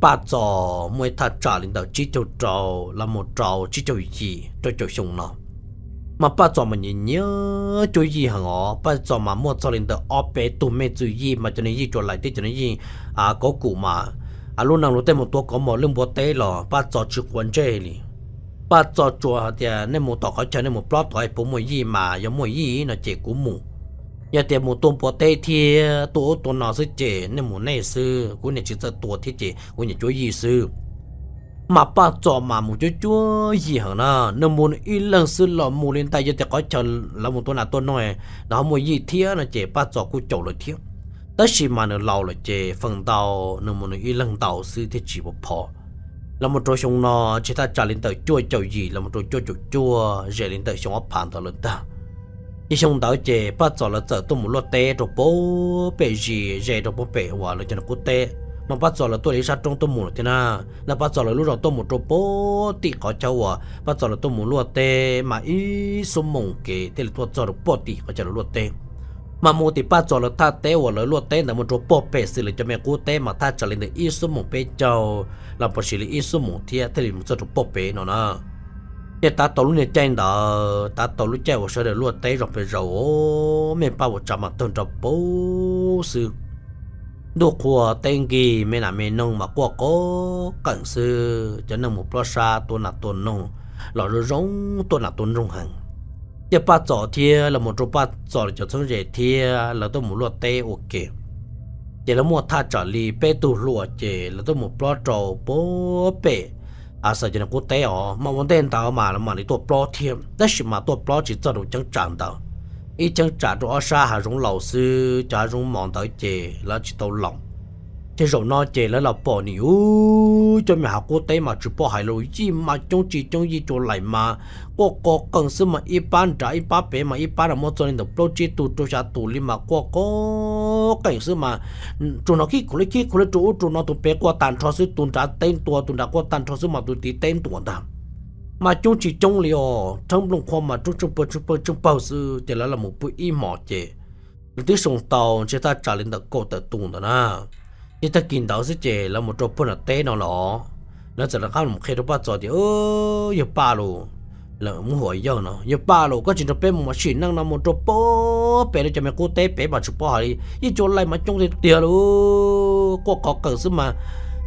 Ba trò mua thật trả lên đầu chỉ cho trò là một trò chỉ cho gì cho cho xong nó mà ba trò mà nhỉ nhớ cho gì hàng ó ba trò mà mua cho lên đầu ở bé tụi mẹ chữ gì mà cho nên gì cho lại thế cho nên gì à có cụ mà alu nang lu te mo to ko mo lum bo te lo pa cho chu quan che li pa cho chu ha te ne mo to ko che ne mo plot to ai po mo yi ma yo mo yi na che ku mu ya te mo to po te thi to to na se che ne mo ne se ku ne chi ta to thi che ku ne chu sư. mà ba cho mà một chút chúa gì hả na nó muốn ít lần sư lò mù lên tay cho có chờ là một tuần là tuần nói nó muốn gì thiếc là chỉ ba cho cú chậu là thiếc tất nhiên mà nó lâu là chế phần tàu nó muốn ý lăng tàu sư thế chỉ một phò là một trò sống nó chỉ ta trả lên tàu chua chầu gì là một trò chua chầu chua dễ lên tàu sống ấp phản tàu lên ta ý sống tàu chế bắt giờ là giờ tôi muốn lo tê rồi bố bể gì dễ rồi bố bể hoa là cho nó cố tê mà bắt giờ là tôi lấy sát trong tôi muốn thế na là bắt giờ là lúc đó một muốn trộn bố tị có cháu à bắt giờ là tôi muốn lo mà ý số mộng kế thế là tôi giờ được bố tị có cháu lo tê mà mua thì ba cho là ta té hoặc là lúa té là một chỗ bỏ bể xử lý cho mẹ cô té mà ta trở lên được ít số một bể châu là bỏ xử lý ít số một thì thế thì một số chỗ bỏ bể nó nè thế ta tổ lũ này chen đó ta tổ lũ chen hoặc là lúa té rồi bây giờ ô, mẹ ba một trăm mà tuần cho bố sư đồ của tên gì mẹ là mẹ nông mà qua có cẩn sư cho nên một lo xa tôi là tôi nông lọ rồi giống tôi là tôi nông hàng giờ ba chỗ thì là một chút ba cho chúng dễ thì là tôi muốn lo tê ok giờ là mua thà trở li bé tu lúa giờ là tôi muốn lo trầu bố bé à sợ cho nó cố tê mà muốn tên tao mà là mà đi tôi lo thêm đó chỉ mà tôi lo chỉ cho đủ chẳng chẳng tao ít trả cho ở xa hà rung lầu sư trả rung tới giờ là chỉ tao lòng thế rồi nó chè là là bỏ nỉ u cho mình học quốc tế mà chụp bỏ hải lối chi mà chung chỉ chung gì chỗ lại mà có có cần sự mà ít bán trả ít bán bé mà ít bán là một cho nên được bao chi tụ tụ ra tụ li mà có có cần sự mà chỗ nó khi cũng lấy khi cũng lấy chỗ chỗ nó tụ bé qua tàn cho sự tụ trả tên tua tụ đã qua tàn cho sự mà tụ tí tên tua đam mà chung chỉ trong liều trong lòng khoa mà chung chung bơ chung bơ chung bao sự thì là là một bữa y mỏ chè tức sùng tàu chỉ ta trả lên được cổ tự tụng đó na nhưng ta kinh đạo sẽ chè là một chỗ phần là tế nó lọ nó chỉ là không một khi nó bắt cho thì ơ nhớ ba lô là muốn hỏi giờ nó nhớ ba lô có chuyện nó bé mà xin năng nó một chỗ bó bé nó cho mẹ cô tế bé bà chụp bó hỏi đi chỗ này mà trông thì tiền luôn có có cần sức mà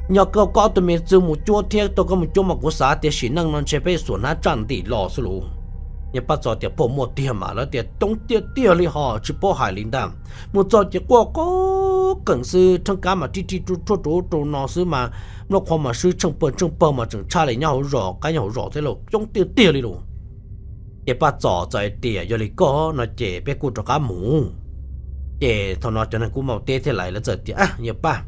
nhờ cơ có tụi mình dùng một chỗ thiệt tôi có một chỗ mà của xã thì xin năng nó sẽ bé xuống nát trăng tỷ lọ xuống luôn nhà bắt cho tiệp bộ một tiệp mà nó tiệp trong tiệp tiệp li họ chỉ bỏ hai linh đam một cho tiệp qua có cần sư trong cả mà chi chi chú chú chú chú nó sư mà nó khó mà sư trong bờ trong bờ mà chẳng cha lại nhau rõ cái nhau rõ thế lộ trong tiệp tiệp li luôn nhà bắt cho tại tiệp rồi li có nó chế bé cụ cho cá mù chế thằng nó cho nên cũng mau tê thế lại là giờ tiệp à nhà bắt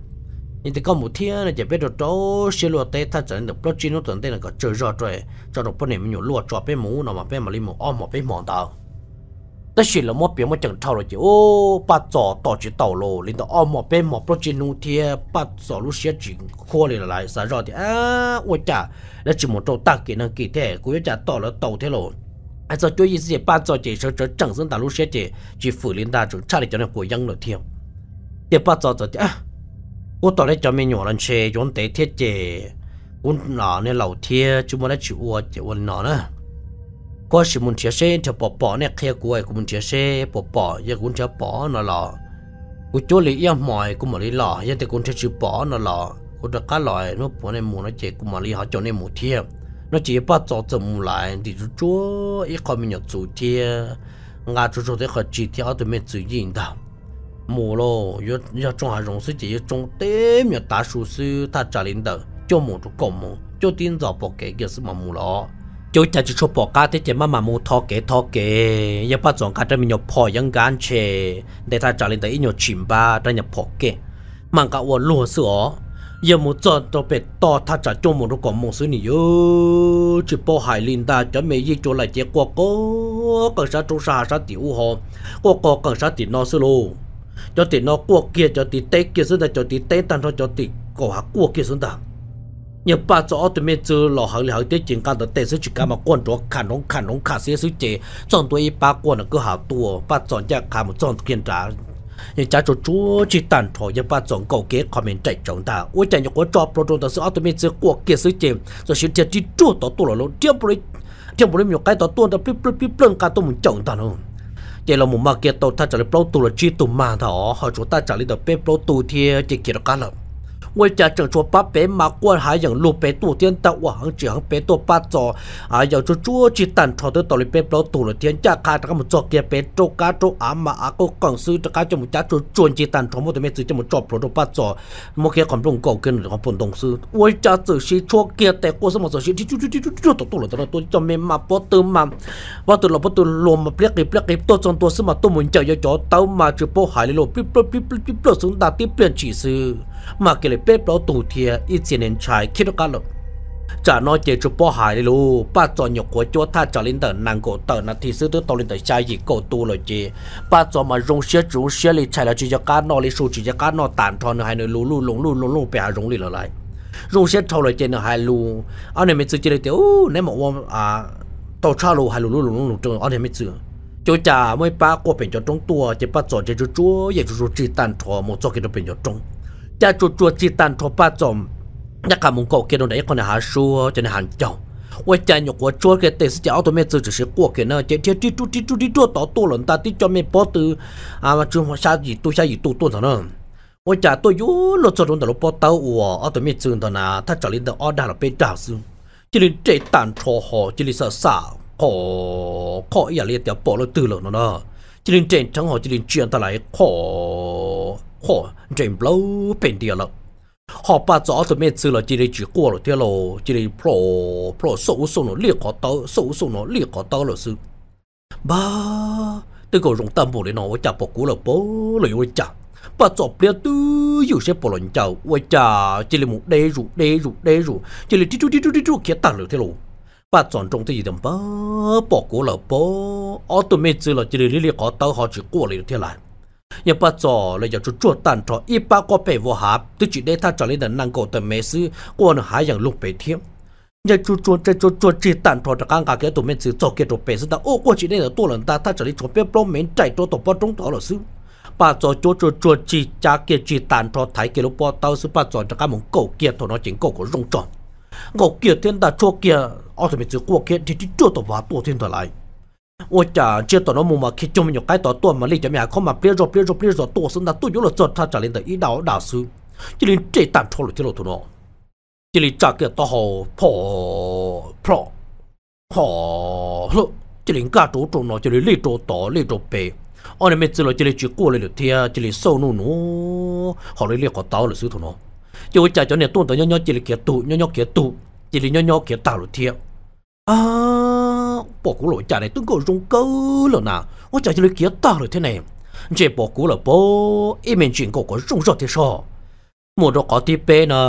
nhưng thì có một thiên là chỉ biết được chỗ xe lụa tê ta chẳng được plot chín nó tưởng tê là có chơi rõ rồi cho được bọn này mình nhổ lụa cho bé mũ nó mà bên mà li mũ ôm mà bé mòn tao ta chỉ là một biểu mà chẳng thao rồi chỉ ô ba trò tổ chỉ tàu lô lên đó ôm mà bé mà plot chín nó thiên ba trò lúc xe chỉ khô lên lại sao rồi thì à ôi cha là chỉ một chỗ tắc kỹ năng kỹ thế cũng chả tỏ là tàu thế lộn ai cho chú ý gì ba cho chỉ sợ trở chẳng dân ta lúc xe chỉ chỉ phủ lên ta chúng cha để cho nó của dân nổi thiệp để ba trò cho à กูตอนนี้จะมีหยวนเชยยนเตะเทียเจกูหนอเนี่ยเหล่าเทียจุมันได้ชิวัวเจวันหนอนะก็สิมุนเทียเซ่เทียปอปอเนี่ยเคลียกูไอ้กูมุนเทียเซ่ปอปอยากูเทียปอน่ะหล่อกูจ้ลีเอี่ยมอยกูหมอลีหล่อยาแต่กูเทียชิปอน่ะหล่อกูตะก้าลอยนู่นปอในหมู่นั่นเจกูหมอลีหาจนในหมู่เทีย nó chỉ bắt cho chậm mù lại thì chú chúa ít có mình nhặt chủ thiê ngà chú chú thấy khó chỉ theo tụi mình chủ yên đâu mù lô yo yo trong hà rong sư chỉ trong tế miệt ta su sư ta trả lên đầu cho mù trụ cổ mù cho tin rõ bỏ kế kia sư mà mù lọ cho cha chỉ cho bỏ cá thế chỉ mà mà mù thọ kế thọ kế ya bắt chọn cá cho mình nhập phò yang gan chê để ta trả lên đầu ít nhiều chìm ba ra nhập phò kế mang cả uo lúa sữa giờ mù chọn tổ bể to ta trả cho mù trụ cổ mù sư này yo chỉ bỏ hải linh ta cho mấy gì cho lại chỉ quả cố cần sa trụ sa sa tiểu hồ quả cố cần sa tiểu nó sư luôn cho tí nó cua kia cho tí tê kia xuống đây cho tí tê tan thôi cho tí cổ hạ cua kia xuống đây nhớ ba chỗ tụi mình chứ lò hàng lì hở tê chuyện cao tớ tê sẽ chuyện cao mà quan trọng khả nông khả nông khả sẽ sự chế chọn tụi ba quan là cứ hảo tua ba chọn chắc khả một chọn kiên trả nhưng cha chú chú chỉ tàn thổ nhưng ba chọn cầu kế comment chạy chống ta ôi chạy nhục có cho proton tớ sẽ tụi mình chứ cua kia sự chế rồi xin chế chỉ chú tớ tu là lỗ tiếp rồi tiếp rồi nhiều cái tớ tu tớ bị bị bị cả tụi mình chống ta luôn chỉ là một mà kia tàu ta trả lời pro tu là chi tu mà thọ họ chúng ta trả lời được bê pro tu thì chỉ kia được cả rồi 我家正说把白马关还养路白多天到我行这行白多八早，啊要就捉起蛋炒的到里白老多了天家看他们做给白做家做阿妈阿哥讲是这家就么家做转起蛋炒么的没自己么做不到八早，么给广东搞跟广东东西，我家这些做给带过什么这些就就就就就多多了多了多叫没嘛不得嘛，不得了不得了嘛不要给不要给多种多什么多么叫要叫到嘛就不害了咯，不不不不不不生大的变气势。mà cái lệ bếp đó tù thìa ít tiền nên trái khi đó cả lộn chả nói chế chụp bỏ hải lù ba cho nhục của chúa tha cho linh tờ nàng cổ tờ là thì sư tứ to linh tờ trai gì cổ tu rồi chị ba cho mà rong xe rong xe lì chạy là chỉ cho cá nọ lì sù chỉ cho cá nọ tàn thon nữa hai nữa lù lù lùng lù lùng lù bẻ rong lì lại rong xe thâu rồi chị nữa hai lù anh em mình chơi chơi tiểu nếu mà vòng à tàu cha lù hai lù lù lùng lù trường anh em mình chơi chỗ cha mới ba qua bên cho trong tua chỉ ba cho chỉ chúa vậy chúa chỉ tàn thọ một cho cái đó bên cho trong cha chuột chuột chỉ tàn thọ ba chồng nhắc cả mông cậu kia đâu đấy con là hà cho nên hàng chồng quay cha nhục của chuột cái tên sẽ tôi mẹ tự chỉ sẽ qua kia nó chết chết đi chút đi chút đi chút tao tôi ta tí cho mẹ bỏ từ à mà chúng sao gì tôi sao gì tôi tôi thằng nó quay cha tôi yếu cho nó tao bỏ tao ủa ở tôi mẹ tự thằng nào thắt cho lên tao ở đây là bên đảo chỉ lên chạy tàn thọ họ chỉ lên sợ sao khó khó ý là lên bỏ nó từ nó nó chỉ lên trên chẳng họ chỉ lên chuyện ta lại khó họ lâu bên địa lộ họ bà rõ tụi mình xử là chỉ để chỉ qua rồi thế lộ chỉ để pro pro số số nó liệt họ tao số số nó liệt họ tao là sự ba tôi còn dùng tâm bộ để nó với cha bỏ cú là bố lời với cha bà rõ bia tư dù sẽ bỏ lần với cha chỉ là một đế rủ đế rủ đế rủ chỉ là tí chú tí chú kia tặng rồi thế lộ bà chọn trong thế gì thầm bó bỏ là bố ở tụi mình là chỉ để liệt họ tao họ chỉ qua rồi thế lại 也不做了，要做做蛋炒一百个白无下，都觉得他这里的能够的没事，我呢还养六百天。要做做这做做这蛋炒这刚刚给都没只做给做白事的，哦，过去那个多人他他这里做别不明再多都不中多了是。bà cho cái chỗ là chỗ chỗ chỉ cha kia chỉ tàn cho thái kia lúc bao tao sư bà cho cho các mông cầu kia thôi nó chính cầu của rong tròn cầu kia thiên ta chỗ kia ở tụi mình chỉ qua kia thì chỉ chỗ tao vào tổ thiên ta lại 我讲这多了木嘛，去专门有该多多嘛，你这面看嘛，别说别说别说多是那多有了做他这里的一道大事，这里这单错了这路途了，这里这个到好破破破了，这里家多多呢，这里力多多力多白，我那面子了这里就过来了天，这里收弄弄，好了那个到了手途了，就家叫你多多 nhỏ nhỏ 这里给多 nhỏ nhỏ 给多，这里 nhỏ nhỏ 给大了天啊。bỏ cú lỗi trả này tôi có rung cơ rồi nè tôi trả cho lấy kia ta rồi thế này chỉ bỏ cú là bố em mình chuyện cậu có rung rồi thế sao một đồ có tiếp bê nè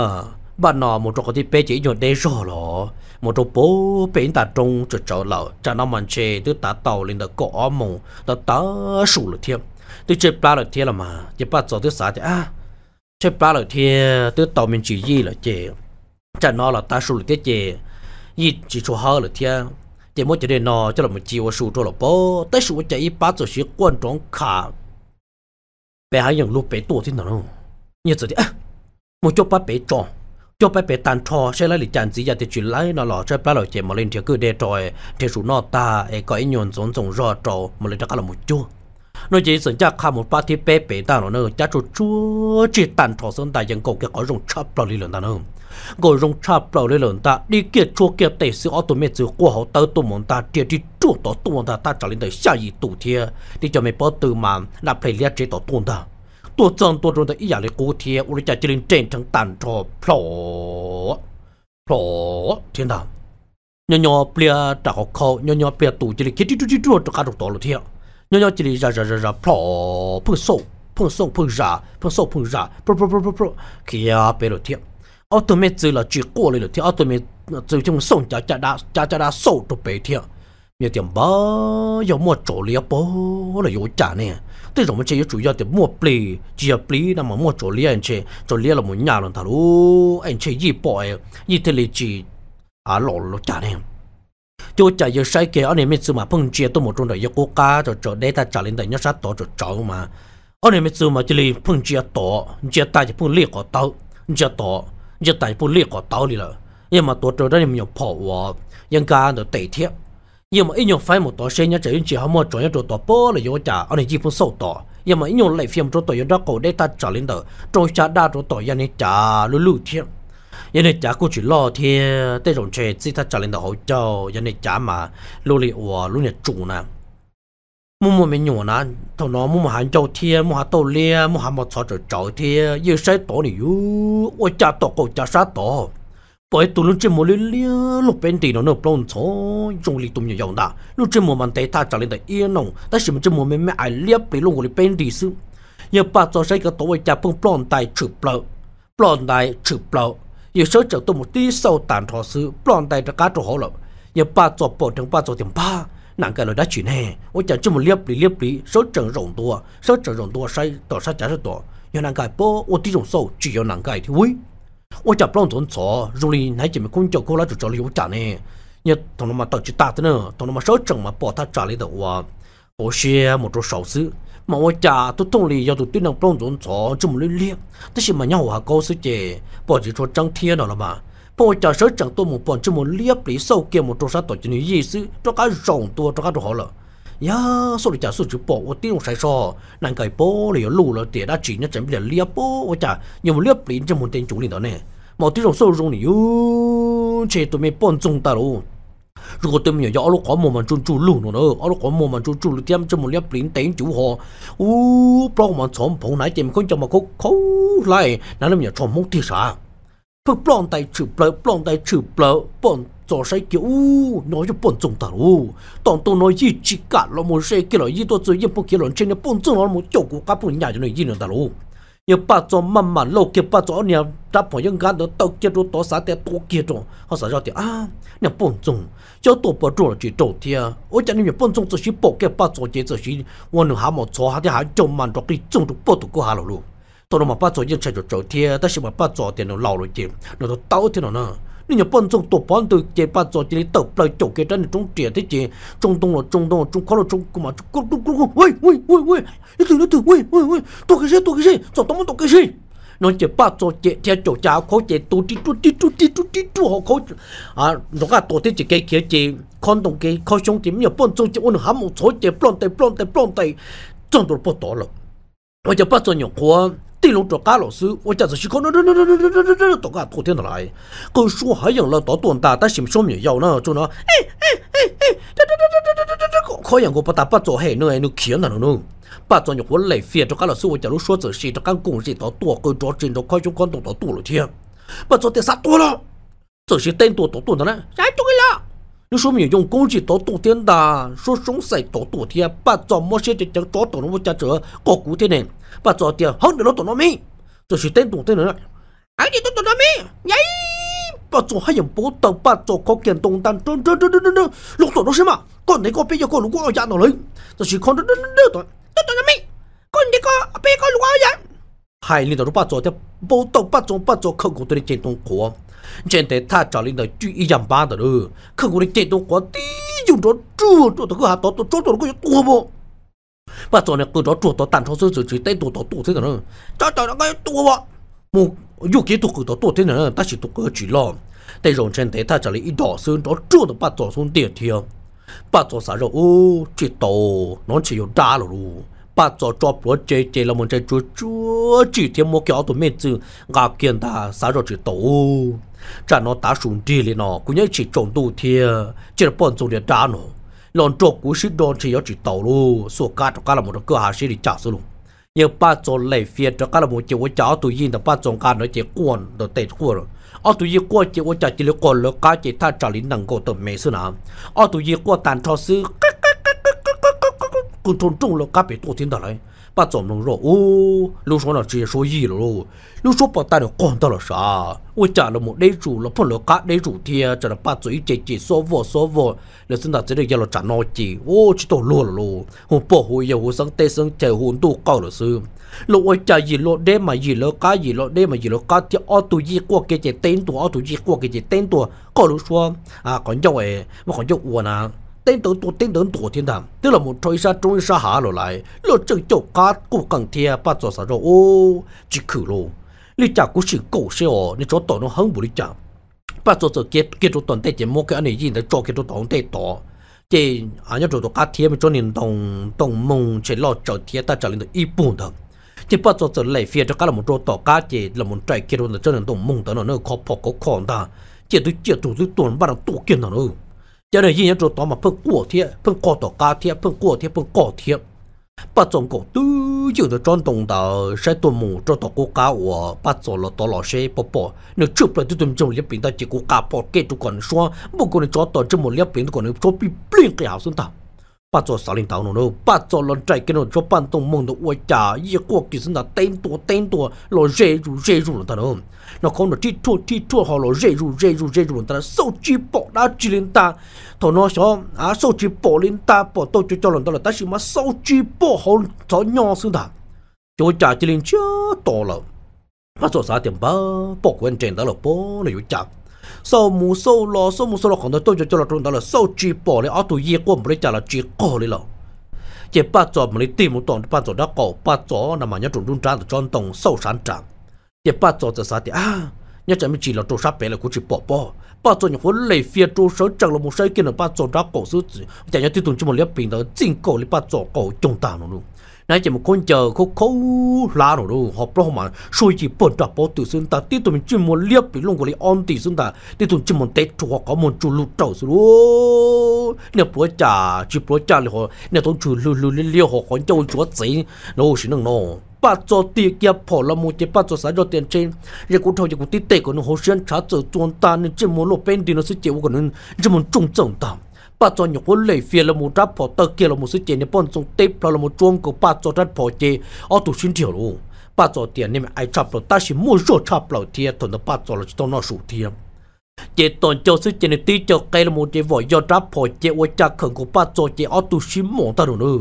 bạn nọ một đồ có tiếp bê chỉ nhột đây rồi lọ một đồ bố bên ta trung cho cháu lợ cha nó mình chê tôi ta tàu lên được cỏ mù ta ta sủ rồi thêm tôi chơi ba rồi thêm là mà chỉ ba giờ tôi xả thì à chơi ba rồi thêm tôi tàu mình chỉ gì là chê cha nó là ta sủ rồi thế chê gì chỉ cho hơi rồi thêm thì mỗi chỉ để nó cho là một chiều sụt cho là bố tới sụt chạy ba chỗ xí quan cả bé hai những lúc bé tuổi thì nó như thế thì à một chỗ ba bé tròn cho bé bé tan trò sẽ lấy chán gì giờ thì chỉ lấy lọ cho bé lọ chạy mà lên thì cứ để tròi thì sụt nó ta ấy có ý nhon giống giống rõ mà lên chắc là một chỗ nó chỉ sinh ra khá một ba thì bé bé ta nó nữa cha chú chúa chỉ tàn thọ sơn tại dân cầu kia có rong chắp lò lý lớn ta nữa gọi rong chắp lò lý lớn ta đi kia chúa kia tệ sự ở tụi mẹ chữ qua hậu tới tụi món ta địa đi chúa tổ tụi món ta ta trở lên tới xa gì tụ thiê đi cho mẹ bỏ tư mà là phải liệt chế tổ tụi ta tổ chân tổ chúng ta ý giả lấy cố thiê uri cha chỉ lên trên thằng tàn thọ phò phò thiên đàng nhỏ nhỏ bia đã học khâu nhỏ nhỏ bia tụ chỉ lên kia đi đi đi đi cả đồ tổ lo thiê 你要这里咋咋咋咋破？喷馊，喷馊，喷咋，喷馊，喷咋？破破破破破！啊白了天，我对面走了，只过来了天，我对面子就从馊家家打，家家大馊都白天。有点忙，要莫早了不，来又咋呢？对，我们这些主要的莫不理，只要不理，那么莫早了，而且早了了么伢了他喽，而且一包二，一天来几？啊，老了家呢？chú chả yêu sai kia anh em mình mà phong chia tôi một trong đời quốc ca cho cho để ta trả lên đời nhớ sát tổ cho cháu mà anh em mình mà chỉ phong chia tổ chia ta chỉ phong liệt của tao chia tổ chia ta chỉ phong liệt của tao đi rồi nhưng mà tổ cho đó mình bỏ vào nhưng cả nó tệ thiệt nhưng mà ít nhiều phải một tổ xe nhớ chỉ chỉ họ mua chỗ tổ bố là yêu chả anh em chỉ phong sâu tổ nhưng mà ít nhiều lại phim chỗ tổ yêu cổ để ta trả lên đời chỗ chả đa chỗ tổ yêu này chả lulu thiệt ยันในจ๋ากูจีรลอเทียเต้รงเชจิท่าจ่าเล่นดาอยเจ้ายันในจ๋ามาลุกเลยอัวลุลเนี่ยจูนะมุมมันอยู่นะตอนนั้นมุมหันเจ้าเทียมุมหันโตเลียมุมหันมาชอจะเจ้าเทียยืดใช้ตัวนี่อยู่ว่าจ้าตัวกูจ้าซาตัวปล่อยตุลุกเจมูเลี้ยลูกเป็นตีนเนอปล้นช้อยงลีตุ่มอย่าวนะลูกเจมูมันเตะท่าจ่าเล่นแต่เอี้ยนงแต่สิมันเจมูไม่ไม่ไอเลียบไปลงกูเลยเป็นตีซึ่งยาป้าจะใช้ก็ตัวจ่าเพิ่งปล้นตายฉุบเปล่าปล้นตายฉุบเปล่า有手指动物低手弹潮时，不然带着嘎住好了，也把做保证把做点吧。nàng cái lời đã chuyện hè, ôi chẳng chỉ một liếp liếp số trận rộng tua, số trận rộng tua say, tỏ sa chả sa tỏ, nhưng nàng cái bố, ôi tí rộng sâu, chỉ có nàng cái thì vui. ôi chả plong tốn sọ, rồi đi nãy chỉ mình cũng cho cô lá chủ cho lý chả nè, nhớ thằng nó mà chỉ ta nữa, thằng nó số trận mà bỏ ta trả lý được hoa, ôi xe một chỗ sáu xứ, mà tôi trả tôi thông lý giờ tôi tuyên năng plong dồn chó chung một liên tức là mà nhau hòa câu sự chế bỏ chỉ cho trăng thiên đó là mà bỏ trả sớ chẳng tôi một bọn chung một liếp lý sâu kia một trâu sát tổ chỉ như gì sự cho cá rồng tôi cho cá đồ họ lợ ya sau lý trả số chữ bỏ tôi tiêu sai so nàng cái bỏ lý lù là tiền đã chỉ nhất chẳng biết liếp bỏ tôi trả nhiều một liếp lý trong một tên chủ liền đó nè mà tiêu rồng sâu rồng này chế tôi mới bọn chúng ta luôn 如果对面要 lúc có một mình chun chu lu nữa ở lúc có một mình chun chu lu tiêm cho một liệp lính tên chủ họ u pro mà xóm phong nãy tìm con cho mà có khâu lại nãy là mình chọn mông thì sao bơ blon tay chữ blon blon tay chữ blon bọn cho sai kiểu u cho bọn chúng ta u toàn tôi nói gì chỉ cả lo một sai kia lo tôi chơi gì bọn kia trên nó bọn chúng nó một chỗ của các bọn nhà cho nó gì nữa ta luôn 要八座慢慢六级八座山，咱朋友看到陡峭多刀山的刀脊上，好像有点啊，那攀钟有多不住了？走昨天，我讲你们攀钟只需破给八座剑，只需，我能还没错下的还就满着给中途不渡过下路路。到了八座经吃着走天，但是八座点都老了点，那都倒天了呢。你让帮助多帮助，接把坐起的倒不了，脚跟着种地的钱，中东了，中东了，中垮了，中国嘛？中国，中国，嘟喂喂喂喂！你听你听喂喂喂，多些多些，再多买多些。侬就把坐起来坐起来，靠起来，坐地坐地坐地坐地坐好靠。啊，侬家坐得一间起，看动起，靠上点没有搬走就往下面坐起来，搬抬搬抬搬抬，赚到不多了。我叫搬走你靠。地龙这嘎老师，我家子是看那那那那那那那那都嘎昨天的来，可说还养了多多大，但是说明要呢，就呢，哎哎哎哎，这这这这这这这这这，可养过不打不做还能还能看那呢。把咱我来费这嘎老师，我假如说这是这干工人到多，跟着真的快就看到到多了天，把昨天杀多了，这些等多多多的呢，啥都给。你说明有用工具打冬天的，说双赛打冬天，把做某些只只做冬天不夹着，我古天呢，把做天横着打冬天没，这是顶冬天的。啊你都冬天没？耶，把做还用波刀，八爪靠剑动弹，动动动动动，六爪都什么？看你个别个六爪一样能力，这是看六六六爪，六爪没？看你个别个六爪一压，害你都六八爪天，波刀八爪，八爪靠古天的剑动过。trên thế tha trả linh đời chú ý giảm ba đó rồi không có chết đâu quá tí dùng đó chua chua tôi cứ hạt đó tôi chú tôi có chua bộ và chỗ này tôi đó chua tôi tàn cho sự chỉ tay tôi đó tụ thế nữa cho cho nó cái chua bộ một dù kia tôi cứ đó tụ thế nữa ta chỉ tôi cứ chỉ lo tay rồi trên thế tha trả linh ít đỏ sơn đó chua tôi bắt chỗ xuống tiền thiêu bắt chỗ xả rồi ô chỉ tổ nó chỉ có đá rồi bà cho cho bữa chơi chơi là muốn chơi chú, chúa chỉ thêm một kiểu tụi mình chứ gặp kiến ta sao rồi chỉ tổ trả nó ta xuống đi lên nó cũng nhớ chỉ trộn tu thì chỉ là bọn chúng để trả nó lon trộn cú sĩ đòn chỉ có chỉ tàu lu số cá cho cá là một cửa hàng sĩ đi trả số luôn nhưng ba chỗ lệ phía cho cá là một chiều cháu tụi yên là ba chỗ cá nó chỉ quân đồ tệ quần rồi ở tụi yên quân chỉ có trả chỉ là quân lỡ cá chỉ tha trả lính năng cổ tụi mẹ xưa nào ở tụi yên quân tàn thọ sư cũng trốn trúng lỡ cá bị tụi thiên đó lại 把总龙说哦，路说呢直接说一了喽，路说把大了光到了啥？我家了没逮住了，碰了卡逮住的，这了把嘴姐姐说我说我，那现在这里要了长脑筋，我去到落了喽，我保护也我生带生在红都高了是，路我家一路逮嘛一路卡一路逮嘛一路卡的，二度一过给这顶多，二度一过给这顶多，高路说啊，感觉哎，我感觉我呢。tên tới tổ tên đến tổ thiên đàng tức là một trôi xa trôi xa hạ lò lại lò chân chậu cá cụ cẳng thia ba cho sao rồi ô chỉ khử lô lý chả cũng sự cổ xe ồ nên cho tổ nó hăng bù lý chả ba cho sao kết kết cho toàn tệ chỉ mua cái anh ấy gì để cho kết cho toàn tệ tổ chỉ anh ấy nhớ cho cá thia mà cho nên đồng đồng mông chỉ lo chờ thia ta trả lên được ít bùn thôi chỉ bắt cho tới lại phía cho cá là một chỗ tổ cá chỉ là một trái kia rồi cho nên đồng mông tới nó nó khó bỏ khó khó ta chỉ tôi chỉ tôi tôi tuần bắt đầu tổ kiến nó nữa giờ này yên chỗ đó mà phân cổ thiệt phân cổ tổ cá thiệt phân cổ thiệt phân cổ thiệt bắt trong cổ tư chịu được trong đồng tờ sẽ tuân mù cho tổ cố cá của bắt trong là tổ lò xe bò bò nếu chụp lại tôi tuân trong liếc biển ta chỉ cố cá bò kê tôi con xóa bố còn cho tổ trong một liếc biển còn cho bị biển cái hảo xuống tao bắt cho sáu linh tàu nó bắt cho lần chạy cái nó cho bạn tông mong nó uy trả y quốc kỳ sinh là tên tua tên tua lo rê ru rê ru lần ta nó nó không nó chỉ chua chỉ chua họ lo rê ru rê ru rê ru lần ta sâu chỉ bỏ đã chỉ lên ta thằng nó xong à sâu chỉ bỏ linh ta bỏ tôi cho cho lần ta là ta chỉ mà sâu chỉ bỏ họ cho nhỏ xương ta cho trả chỉ lên chưa to lắm bà cho sáu tiền ba bỏ quên trên đó là bỏ nó uy trả sau mù sau lo sau mù sau lo còn đó tôi cho là trung đó là sau chỉ bỏ lấy ở tuổi ye quân mới trả là chỉ có lấy lâu chỉ ba chỗ mà lấy tìm một tuần ba chỗ đã có ba chỗ nằm mà nhớ trung trung trang cho tổng sau sản trang chỉ ba chỗ cho sao thì à nhớ chẳng chỉ là trung sát bé là cũng chỉ bỏ bỏ ba chỗ những huấn lệ phía trung sáu chẳng là một sáu kia là ba chỗ đã có sự chỉ nhớ tiêu tụng cho một liếc bình đó chính cổ lấy ba chỗ cổ trung ta nó luôn nãy chỉ một con chờ khô khô lá rồi đâu họp rồi mà suy chỉ bận đạp bỏ từ xuân ta tiếp tụi mình chuyên muốn liếc bị luôn của lấy on tự xuân ta tiếp tụi chuyên muốn tết cho họ có muốn chủ lụt trầu rồi nè bữa trà chỉ bữa trà là họ nè tôi chủ lụt lụt liếc họ còn châu chúa gì nó xin nó bắt cho tiền kia phổ là một chế bắt cho sáng cho trên giờ cũng thôi giờ cũng của nó hồ sơ trả cho chúng ta nên chỉ muốn lột bên thì nó sẽ chịu của nó chỉ muốn trung trọng tạm bắt cho những quân lấy phiền là một rap phò tơ kia là một sự chế nên bọn chúng tiếp là một chuông của bắt cho rap phò chế ở tụ xin thiểu luôn bắt cho tiền nên ai chập rồi ta chỉ mua rồi chập rồi thiệt thôi nó bắt cho là chỉ tao nó sụt thiệt chế tổn cho sự chân này tí cho cái là một chế vỏ do đáp phò chế ôi chắc khẩn của ba cho chế ô tu xí mỏng ta rồi nữa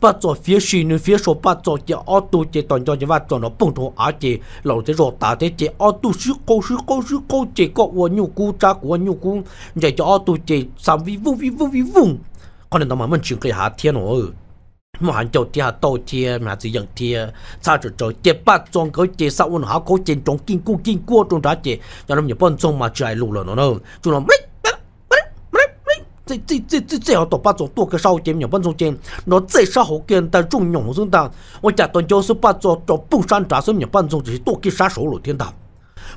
ba cho phía xí nữa phía số ba cho chế ô tu chế tổn cho chế ba cho nó bùng thổ á chế lâu thế rồi ta thế chế ô tu xí câu xí câu xí câu chế có ô nhu cú cha của nhu cú dạy cho ô tu chế sam vi vung vi vung vi vung còn là nó mà mình chịu cái hạt thiên rồi mà hàng châu tia tàu tia mà chỉ dùng tia sao chỗ chỗ tia bát trong cái tia sao ôn hào có trên trong kinh cu kinh cua trong đó tia cho nên nhiều bọn trong mà chạy lù rồi nó nó chúng nó mấy chỉ chỉ chỉ chỉ chỉ học tổ bát chỗ tổ cái sau chém nhiều bọn trong chém nó chỉ sao học kiện ta trung nhộng dân ta, tôi trả toàn cho số bát chỗ chỗ bùng san trả số nhiều bọn trong chỉ tổ cái sao số lỗ thiên đạo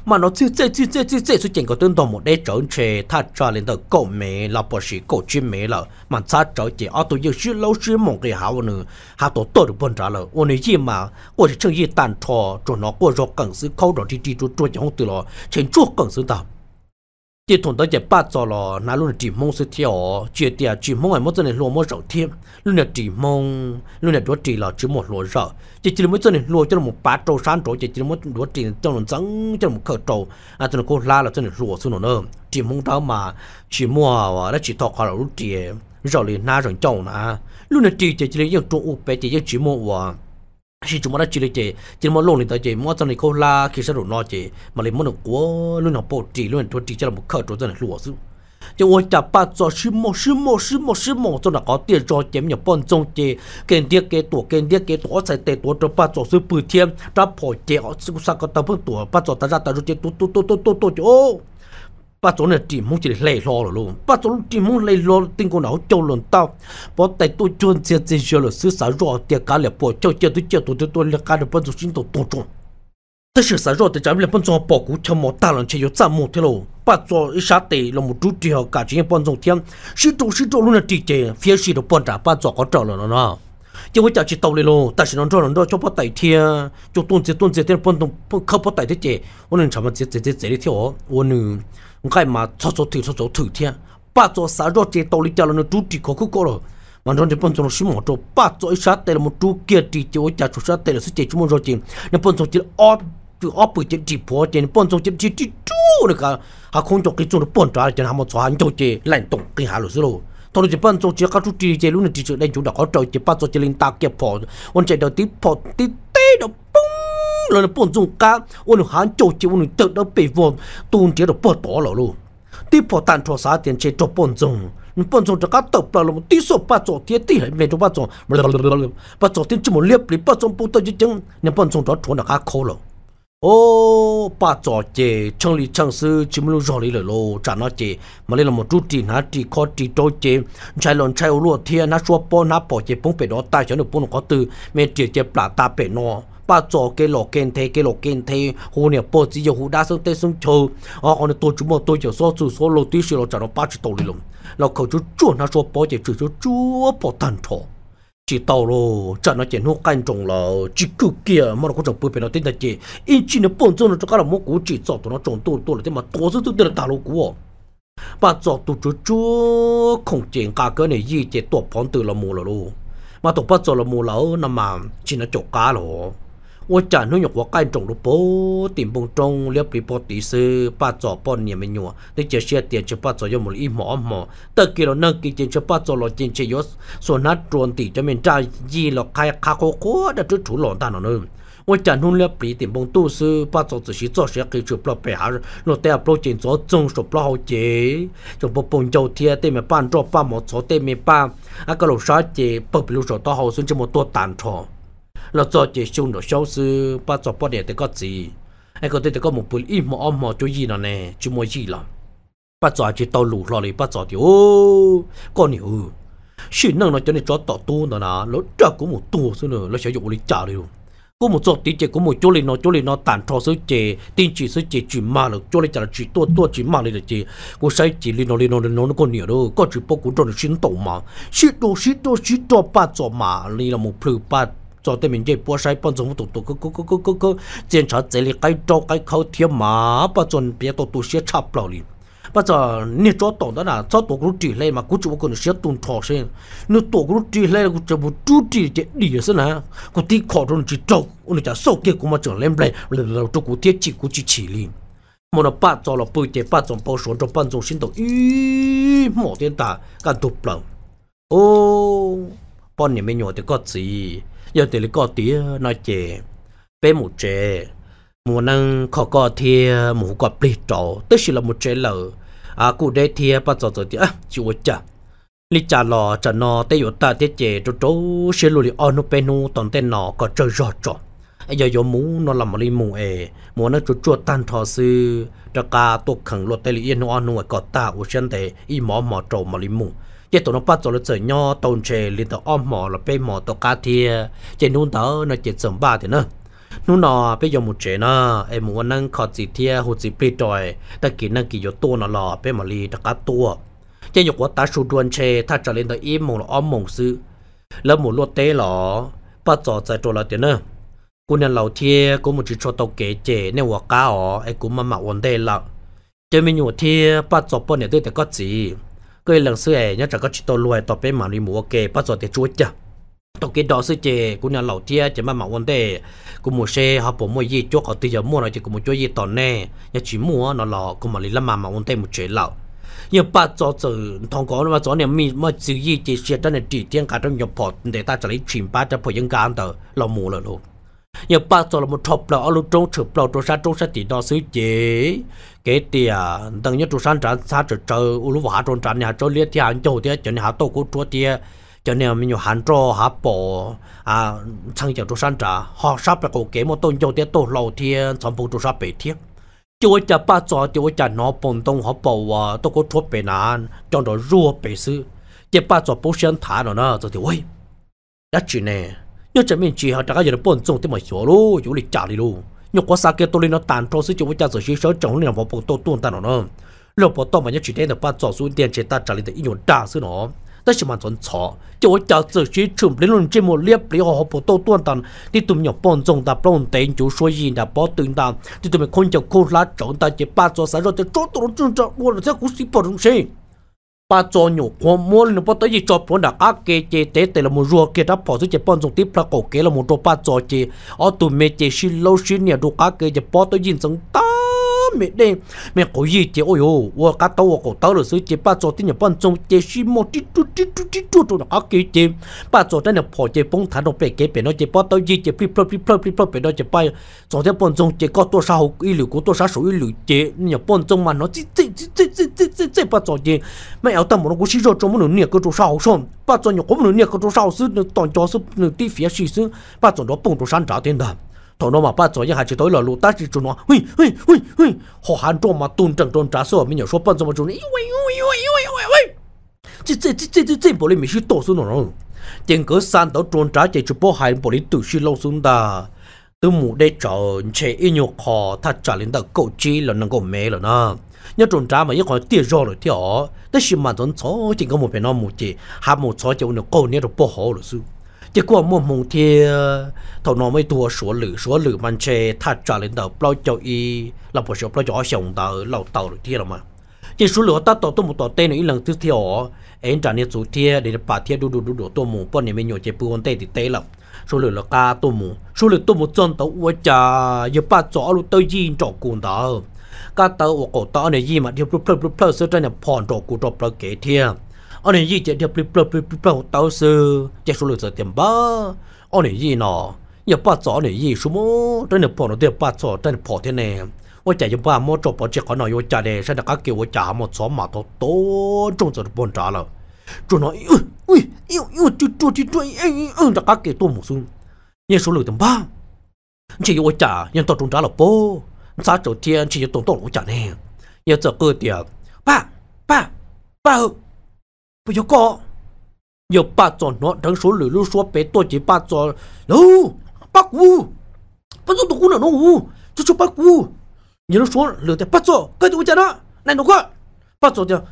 曼诺再次再次次所见的都是同一个场他抓来的狗没，老婆是狗精没了，曼查着急，而同样是老鼠梦给跑了，他都躲不掉了。我呢，姨妈，我就装一坛醋，就拿锅热干丝烤着滴地主装一的了，趁热干丝的。chỉ thủng tới chỉ ba giờ là nãy luôn chỉ mong sự thiếu chỉ tiệt chỉ mong ai mỗi tuần này luôn mỗi rầu luôn là chỉ mong luôn là đuổi chỉ là chỉ một lúa rầu chỉ chỉ mỗi tuần này cho một ba trâu sáng trâu chỉ chỉ mỗi đuổi chỉ trong lần trắng cho một khờ trâu à tuần cô la là tuần này lúa xuống nữa chỉ mong đó mà chỉ mua là chỉ thọ khỏi lúc chỉ rầu liền na rầu trâu nè luôn là chỉ chỉ chỉ những trâu u bé chỉ những chỉ mua chỉ chúng ta chỉ là chế chỉ muốn lồng thì tới chế muốn cho này cô la khi sẽ đủ nó chế mà lấy muốn được quá luôn học bộ chỉ luôn thuật chỉ cho là một khẩu cho này lúa chứ chỉ muốn chả ba cho sư mô sư mô sư mô sư mô cho nó có tiền cho chém nhập bọn trong chế, kèn tiếc cái tổ kèn tiếc cái tổ sai tệ tổ cho ba cho sư bự thiêm ta phổi chế, ở sư sa có ta phương tổ ba cho ta ra ta rút chỉ tu tu tu tu tu tu ô bắt chỗ này chỉ muốn chỉ lấy lo rồi luôn bắt chỗ chỉ muốn lấy lo tin con nào cho lần tao bỏ tay tôi chuyên chia chia chia là xứ xả rõ tiền cá là bỏ cho chết tôi chết tôi tôi tôi là cá là bắt chỗ xin tôi tôi chung tất sự xả rõ thì chẳng là bao nhiêu bỏ cú cho một ta lần chỉ có trăm một thế luôn bắt chỗ ít sát tệ là một chút chỉ học cả chỉ bao nhiêu tiền sư trụ sư trụ luôn là chỉ chế phía sư là bao trả bắt chỗ có trở là nó nào chứ bây giờ chỉ tàu này luôn ta chỉ nói cho nó cho bắt tay thia cho tuân chế tuân thì bắt bao bắt không bắt tay thế chế ôn nên chả mà chế chế chế đi theo ôn ngai ma cho cho ti cho cho thu thia pa cho sa ro che to li cha lo no tu ti kho khu ko ro ma ron de pon cho no shi pa cho i sha te mo tu ke ti che o cha cho sha te su che chu mo ro chi ne pon cho ti o tu o pu po ti ne pon cho ti ti tu ne ka ha khong cho ki cho ro pon cho ha mo cho han cho che lan tong ki ha lo su ro to ro de pon cho ti ka tu ti che lu ne ti che lan chu da ko cho che pa cho che lin ta ke po won che do ti po ti te do ลยปนนนจจจงกััวหโีา了了น中间，我们喊着急，我们得到被窝，冬天都不打了喽。ที่พอตันทรสาเตียนเชจปนจงปนจงจะกัดตบปลาลงที่สบปะจอเทียที่เมนปะจจงปะจอเทียนจมูกเลียบหรือปะจงปูตจจังเนี่ยปนจงจอดทวนนะคะโคลโอ้ปะจอเจช่างลีช่างซื้อจิมลูจอลีเลยโลจานาเจมาเล่ละมจุตีนาตีคอตีโตเจชายหลอนชายรัวเทียนะชัวปอนะปอเจปงเป็ดอตายฉันหนุ่มปุ่นขอตือเมเจเจปลาตาเป็ดนอ ba cho cái lọ kén thế cái lọ kén thế hồ nè bỏ chỉ cho hồ đa số tê sung chờ à còn tôi chúng mà tôi chỉ số số số lô tí số lô chả nó ba chỉ tàu đi lắm lô khẩu chú chúa nó số bỏ chỉ chủ chú chúa bỏ tàn thọ chỉ tàu lô chả nó chỉ nó canh trồng là chỉ cứ kia mà nó có trồng bưởi nó tên là chỉ in chỉ nó bổn cho nó cho cái là mua củ chỉ cho tụi nó trồng tôi tôi là thế mà tôi sẽ tôi là tà lô củ bà cho tụi chú chúa không chuyện cả cái này gì chỉ tuột phóng từ là mua là luôn mà tổ bắt cho là mua là nằm mà chỉ nó chọc cá lô. ว่าจ่านุ่ยกว่าใกล้ตรงรูปโปติ่มบงตรงเลียบรีโปตีซื้อป้าจอป้อนเนี่ยไม่หนัวได้เจอเชียเตียนเชป้าจอยมุลอีหมอหมอตะกี้เราเนิ่งกินเจนเชป้าจอหลอจินเชยศส่วนนัดตรวนตีจะเป็นจายีหลอกใครคาโคโคดัดถูหลอนตาหนอนึงว่าจันหุ่นเลียบปีติ่มบงตู้ซื้อป้าจอจะชี้จ่อเสียกิจูปลอเปียร์โนเตียปลอจนจ่อจงสบปลอเจจงปปงเจ้าเทียเต็มป้านจ่อป้าหมอจซอเต็มป้าอากาศร้อเจเปิดป็นลูกจอต่อหูซึ่งจะหมดตัวตานทอง lo cho chỉ chung đồ sâu sư ba cho bao để để có gì anh có thể để có một bụi ít mà ôm chú gì nào nè chú mua gì lắm ba cho chỉ tàu lù lo đi ba cho thì ô con hiểu sự năng nó cho nên cho tàu tu nó nà nó trả cũng một tu sư nữa nó sử dụng lấy trả được có một số tí chế có một chỗ lên nó chỗ lên nó tàn thọ số chế tin chỉ số chế chỉ mà được chỗ lên trả chỉ tua tua chỉ mà lên chế có sai chỉ lên nó lên nó lên nó nó còn nhiều đâu có chỉ bốc cũng trong được xin tổ mà xin tổ xin tổ xin tổ ba chỗ mà lên là một phơi ba ў �rze giờ thì lấy cò tí ờ, nói chè bé một chè mùa nâng khó cò thì mù cọ pli trổ tức là một chè lợ à cụ đây thì bắt giờ giờ thì à chịu chả lý trả lò trả nó tây yếu ta tiết chè trổ trổ xe lùi onu penu toàn tên nó có chơi rõ trổ giờ giờ mù nó làm một lý mù ề mù nó chuột chuột tan thò sư cho cả tuộc khẩn luật tây lý yên onu cọ ta u chân thế y mỏ mỏ trâu một lý mù จตุวนปัจจุบันเจสยอตนเชลินตอ้อมหมอลไปหมอตกาเทียเจนุนเตอในเจ็ดสมบ้าเถนะนุนอไปยมุเจนะเอมวันนั่งขอดสิเทียหุสิปีดอยตะกินนั่งกี่ยตัวนอลไปมาลีตะกาตัวเจยกวตาชูดวนเชถ้าจะเล่นตออิมมงออมมงซื้อแล้วหมูลวดเตหลอปัจจุบันตัวเถนะกูเนี่ยเหล่าเทียกูมุจิชตเกเจเนว่าก้าอ๋อไอกูมาหมาวันเดละเจมีอยู่เทียปัจจุบันเนี่ยด้วแต่ก็จี cái lần xưa ấy nhớ chẳng có chỉ tôi luôn tôi bé mà đi mua ok bắt rồi thì chuối chả tôi cái đó xưa chè cũng nhà lẩu chia chỉ mà mà vấn đề cũng mua xe họ bỏ mua gì cho họ tự giờ mua rồi chỉ cũng mua cho gì tòn nè nhà chỉ mua nó lọ cũng mà đi làm mà mà vấn đề một chế lẩu nhưng bắt cho từ thằng có mà cho nên mình mà chữ gì chỉ xe trên này chỉ tiếng cả trong nhập họ để ta chỉ lấy chuyển ba cho phải những cái anh tờ lẩu mua rồi luôn nhờ ba tổ là một là ở lúc trống chụp là trung sát trung sát thì đó xứ chế cái tia tầng nhớ trung sát trán sát trở trở u lúc hạ trống trán nhà trống liệt thì hàng châu thì cho nhà hạ tổ của chúa thì cho nên mình nhiều hàng trò hạ bộ à sang chợ trung sát trả họ sắp là cổ kế một tôn châu thì tổ lầu thì sản bộ trung sát bị thiết chúa cha ba tổ chúa cha nó bồn tông họ bộ à tổ của chúa bị nạn trong đó rùa bị sư chỉ ba tổ bố sen thả nó nữa rồi thì ôi đã chuyện này nhớ chỉ mình chỉ họ đã có giờ bận rộn thì mà hiểu luôn hiểu lịch trả đi luôn nhớ quá xa kia tôi lên nó tàn trâu sự chịu với cha rồi chỉ sợ chồng nên vào bộ tôi tuôn tàn nó lúc bộ tôi mà nhớ chỉ đến được ba trò xuống tiền chế ta trả lại được nhiều đa sự nó ta chỉ mang chuẩn chó chịu với cha rồi chỉ chụp lên luôn chỉ một liếp lý họ bộ tôi tuôn tàn đi tụi nhỏ bận rộn ta bận tiền chú số gì đã bỏ tiền ta đi tụi mình không chịu khôn lá trộn ta chỉ ba trò sáng rồi thì trốn tôi trốn trốn luôn là thế cũng xí bỏ đúng gì ba cho nhổ có muốn nó bắt tới gì cho bốn đã các cái chế tế tế là một rùa kia đã bỏ dưới chế bọn dùng tiếp là cổ kế là một rùa ba cho chế ở tụi mẹ chế xin lâu xin nhà đồ các cái chế bỏ tới gì sống ta mẹ đây mẹ có gì chứ ôi ô ô cá tàu có tàu rồi sứ chứ ba chỗ tin nhập bọn trong chứ xí một tí chút tí chút tí chút tu nó có kỹ chứ ba chỗ đây nhập phò chứ bông thả nó bể kế bể nó chứ ba tàu gì chứ phi phi phi phi phi bể nó chứ ba, chỗ đây bọn trong chứ có tôi sao ý lưu, có tôi sao số ý liệu chứ nhập bọn trong mà nó chỉ chỉ chỉ chỉ chỉ chỉ chỉ chỉ ba chỗ chứ mẹ ở tâm một nó cũng xí rồi trong một nửa nửa cái chỗ sao xong ba chỗ nhập có một nửa cái chỗ sao sứ nó toàn cho sứ nó đi phía xí sứ ba chỗ nó bông chỗ sáng trả tiền đó. 头脑嘛把作业还去对了路，但是中了，喂喂喂喂，好汉壮嘛蹲正蹲扎手，没有说笨怎么中呢？喂喂喂喂喂喂，这这这这这这玻璃没去多数弄弄，点个三刀中扎这就不还玻璃都是老松的，都木得找切一牛卡，他家里的够鸡了能够没了呢。nhớ trốn trá mà nhớ còn tiền rồi thì họ, đó là mà trốn chó chỉ có một bên nó một chỉ, hai một chó chỉ nó câu nhớ được bỏ họ rồi 结果莫蒙天，头脑没多说路，说路慢些，他抓领导不老叫伊，老婆说不老叫想到老道了天了嘛。这说路他到都没到天了，一两天条，俺家那昨天你的白天嘟嘟嘟嘟多么，半年没有这不往天的天了。số lượng là ca tô mù số lượng tô mù chân tàu ua cha giờ ba chó lu tới gì trọ cùn đó ca tàu ua cổ tàu này gì mà điều plơ plơ plơ sơ trên nhà phòn trọ cùn trọ plơ kế thiêng ở gì chạy đẹp lip lip lip lip tao sư chạy số lượng giờ tiền ba gì nọ nhà ba chó này gì số trên nhà bỏ nó tiền ba chó trên bỏ thế này ว่าใจยังบ้ามั่วจบปอจิขอหน่อยว่าใจเดชนักเกี่ยวว่าจ่าหมดสอมมาทอโตจงจะบนจ่าแล้วจนหน่อยอุ้ยอิ้วอิ้วจุดจุดจุดจุดเอ้ยเออนักเกี่ยวตัวหมดซึ่งยังสูงเลยถึงบ้า chỉ yêu trả nhưng tôi trúng trả là bố xã đầu tiên chỉ yêu tổng tổng của trả nè giờ giờ cơ tiệt ba ba ba 不要搞，要把做那成熟路路说白多几把做喽，把古，不做多古那农户，就就把古，你都说留的不做，该就我讲了，来弄个，不做的，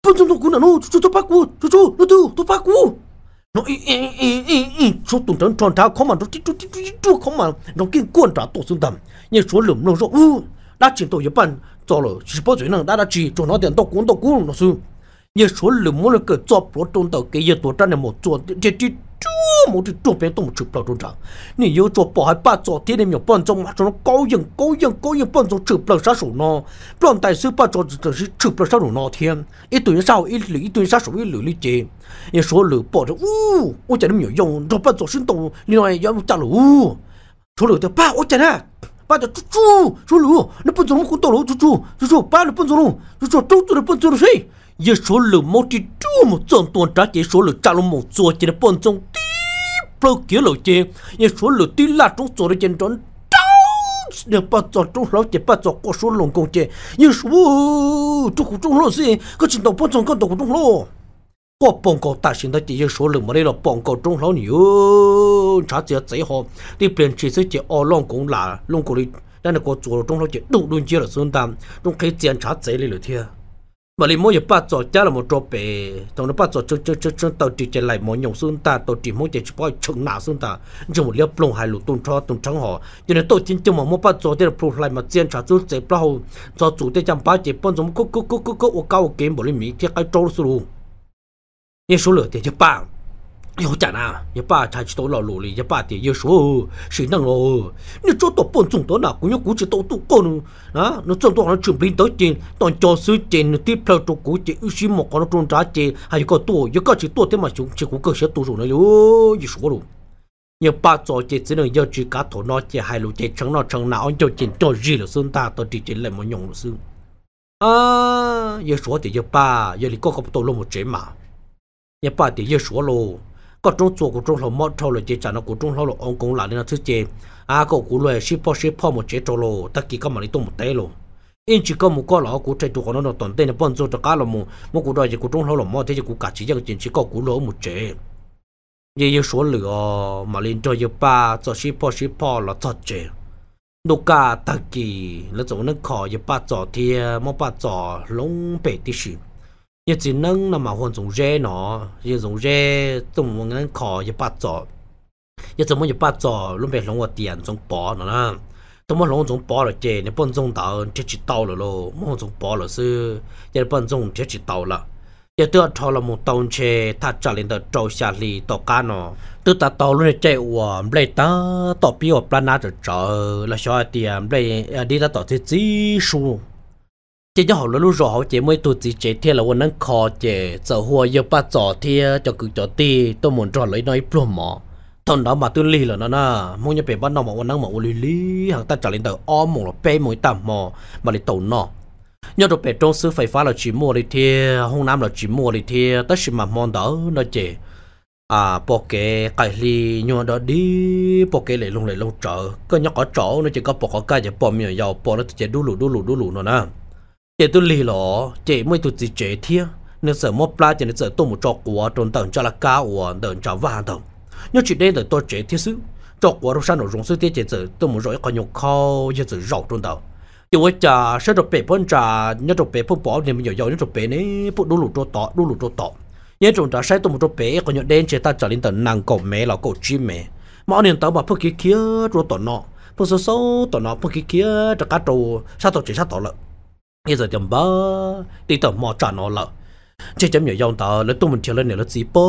不做多古那农，就就把古，就就那都都把古。nó ý ý ý ý ý số tuần trắng tròn tháo không mà nó tít tít tít tít không mà nó kinh quan trả tổ xương tầm nhưng số lượng nó số u đã chuyển tổ nhập ban cho rồi chỉ bao chuyện năng đã đã chỉ cho nó tiền tổ cuốn tổ cuốn nó xương giờ số lượng mỗi lần cho pro tôn tàu cái giờ tổ trang này một chuột chỉ chỉ chúa một cái chuột bé tông một chục bao tôn trang nè giờ chuột bỏ hai ba chuột thì này nhiều bọn trong cho nó cao dừng cao dừng cao dừng bọn trong chụp bao sát thủ nó bọn tài sư ba chuột từ sư chụp bao sát thủ nó thêm ít tuổi sau ít lưỡi ít tuổi sát thủ ít lưỡi lưỡi chê giờ số lượng bỏ được u ôi chả nó nhiều dùng cho bọn trong sinh động, liên này giờ chả lũ số lượng thì ba ôi chả nè ba chú chú chú lũ nó bọn trong không tàu lũ chú chú chú chú ba nó bọn trong chú chú chú chú nó bọn trong gì giờ số lượng một chỉ chú một trăm tuần trả chỉ số lượng trả luôn một số chỉ là bốn trăm tí bao kia lộ chê giờ số lượng tí là trong số lượng trên trốn để bắt cho chúng lão chỉ bắt cho cô số lượng công chê giờ số chúng của chúng lão gì có chuyện đâu bắt cho con đâu của chúng lão có bông cầu ta xin đó chỉ giờ số lượng mà đây là bông cầu chúng lão nhiều trả chỉ dễ họ đi bên chỉ sẽ chỉ ở long cũng là long cũng đi đang là có chỗ trong lão chỉ đủ luôn chưa là xuân tam trong cái tiền trả dễ lên rồi thiệt mà lấy mỗi ba chỗ cha là một chỗ bể trong đó ba chỗ chỗ chỗ chỗ chỗ tàu chỉ chạy lại mỗi nhộng xuống ta tàu chỉ mỗi chạy chỉ bao chừng nào xuống ta nhưng một liều plong hai lũ tuôn cho tuôn trắng họ cho nên tôi chính chung mà mỗi ba chỗ thì là plong lại mà chiến trả xuống chạy bao cho chủ thế chẳng bao chỉ bọn chúng cố cố cố cố cố ô cao kiếm bỏ lên mỹ thiết cái trâu xuống như số lượng thì chỉ ba 有讲啊，一把他去到老路里，一把的有说谁能哦？你做到半中多那，我有估计到多高呢？啊，你做到那准备到钱，当教师钱，你对票做估计，有些么搞那种啥钱，还有个多，一个是多的嘛，就结果个些多少呢？哟，一说了。nhưng ba cho chị chỉ 能 do chị cá thổ nó chị hai lũ chị trắng nó trắng nào cho chị cho gì là xương ta tôi chị chỉ lại một nhung là xương à giờ số thì giờ ba giờ thì có không tôi luôn một chế mà giờ ba thì giờ số luôn có trung chỗ của trung lỗ mất trâu lỗ chế trả nó của trung lỗ lỗ ông cũng là nên là thứ chế à cậu của lỗ ship po ship po một chế trâu lỗ tất cả các mà đi tung một tay lỗ in chỉ có một cái lỗ của chế tụ của nó toàn tên là bọn chỗ cho cá lỗ một một cụ đòi chế của trung lỗ lỗ mót thế chế của cả chỉ dân chỉ chỉ có của lỗ một chế như như số lửa mà lên cho như ba cho ship po ship po là thật chế đồ cả tất cả là chỗ nó khó như ba trò thì một ba trò long bảy tí xịt 也只能那么换种热闹，一种热怎么能靠一把做，也怎么一把做，准备弄个点种包了啦。怎么弄种包了的？你本种到这就到了喽，某种包了是，也本种这就到了。也得超了某东西，他这里的照下里到干了，都达到了这我们来当，到比我本来就找，那小点来，你得到这技术。chị nhớ họ luôn rõ họ chị mới tụt chị chị thì là quên năng khó chị giờ hoa giờ bắt giờ thì cho cứ cho ti tôi muốn trò lấy nói plum mỏ thằng đó mà tôi lì là nó na muốn nhớ về bắt nó mà quên năng mà quên lì hàng ta trả lên tờ om một là pe mỗi tạm mỏ mà lại tàu nọ nhớ đồ về trong xứ phải phá là chỉ mua đi thì hôm nam là chỉ mua đi thì tất sự mà mòn đó nó chị à bộ kệ cái lì nhớ đó đi bộ kệ lại lung lại lung trở có nhớ có chỗ nó chỉ có bộ có cái gì bộ miệng giàu bộ nó chỉ đu lù đu lù đu lù nó na chị tôi lì lọ chị mới tôi gì chế thiê nên sợ mất pla chị nên sợ tôi một trò của trốn tận cho là cá của tận cho và tận nhớ chị đây là tôi chế thiê xứ trò của rồi sao nó rung sư tiết chị sợ tôi một rồi có nhục khâu như sợ rầu trốn tận chị với trà sẽ được bể phân trà nhớ được bể phân bỏ nên mình nhiều nhớ được bể này phụ đu lụt trâu tọ đu lụt trâu tọ nhớ trộn trà sẽ tôi một trâu bể có nhiều đen chị ta trở lên tận nàng cổ mẹ là cổ chim mẹ mọi niềm tao mà phước kia kia rồi tọ nọ phước số số tọ nọ phước kia kia trà cá trâu sao tọ chỉ sao tọ lợn bây giờ chấm bơ đi tao mò trả nó lợ chỉ chấm nhiều dòng tao lấy tụi mình chơi lên này là gì bơ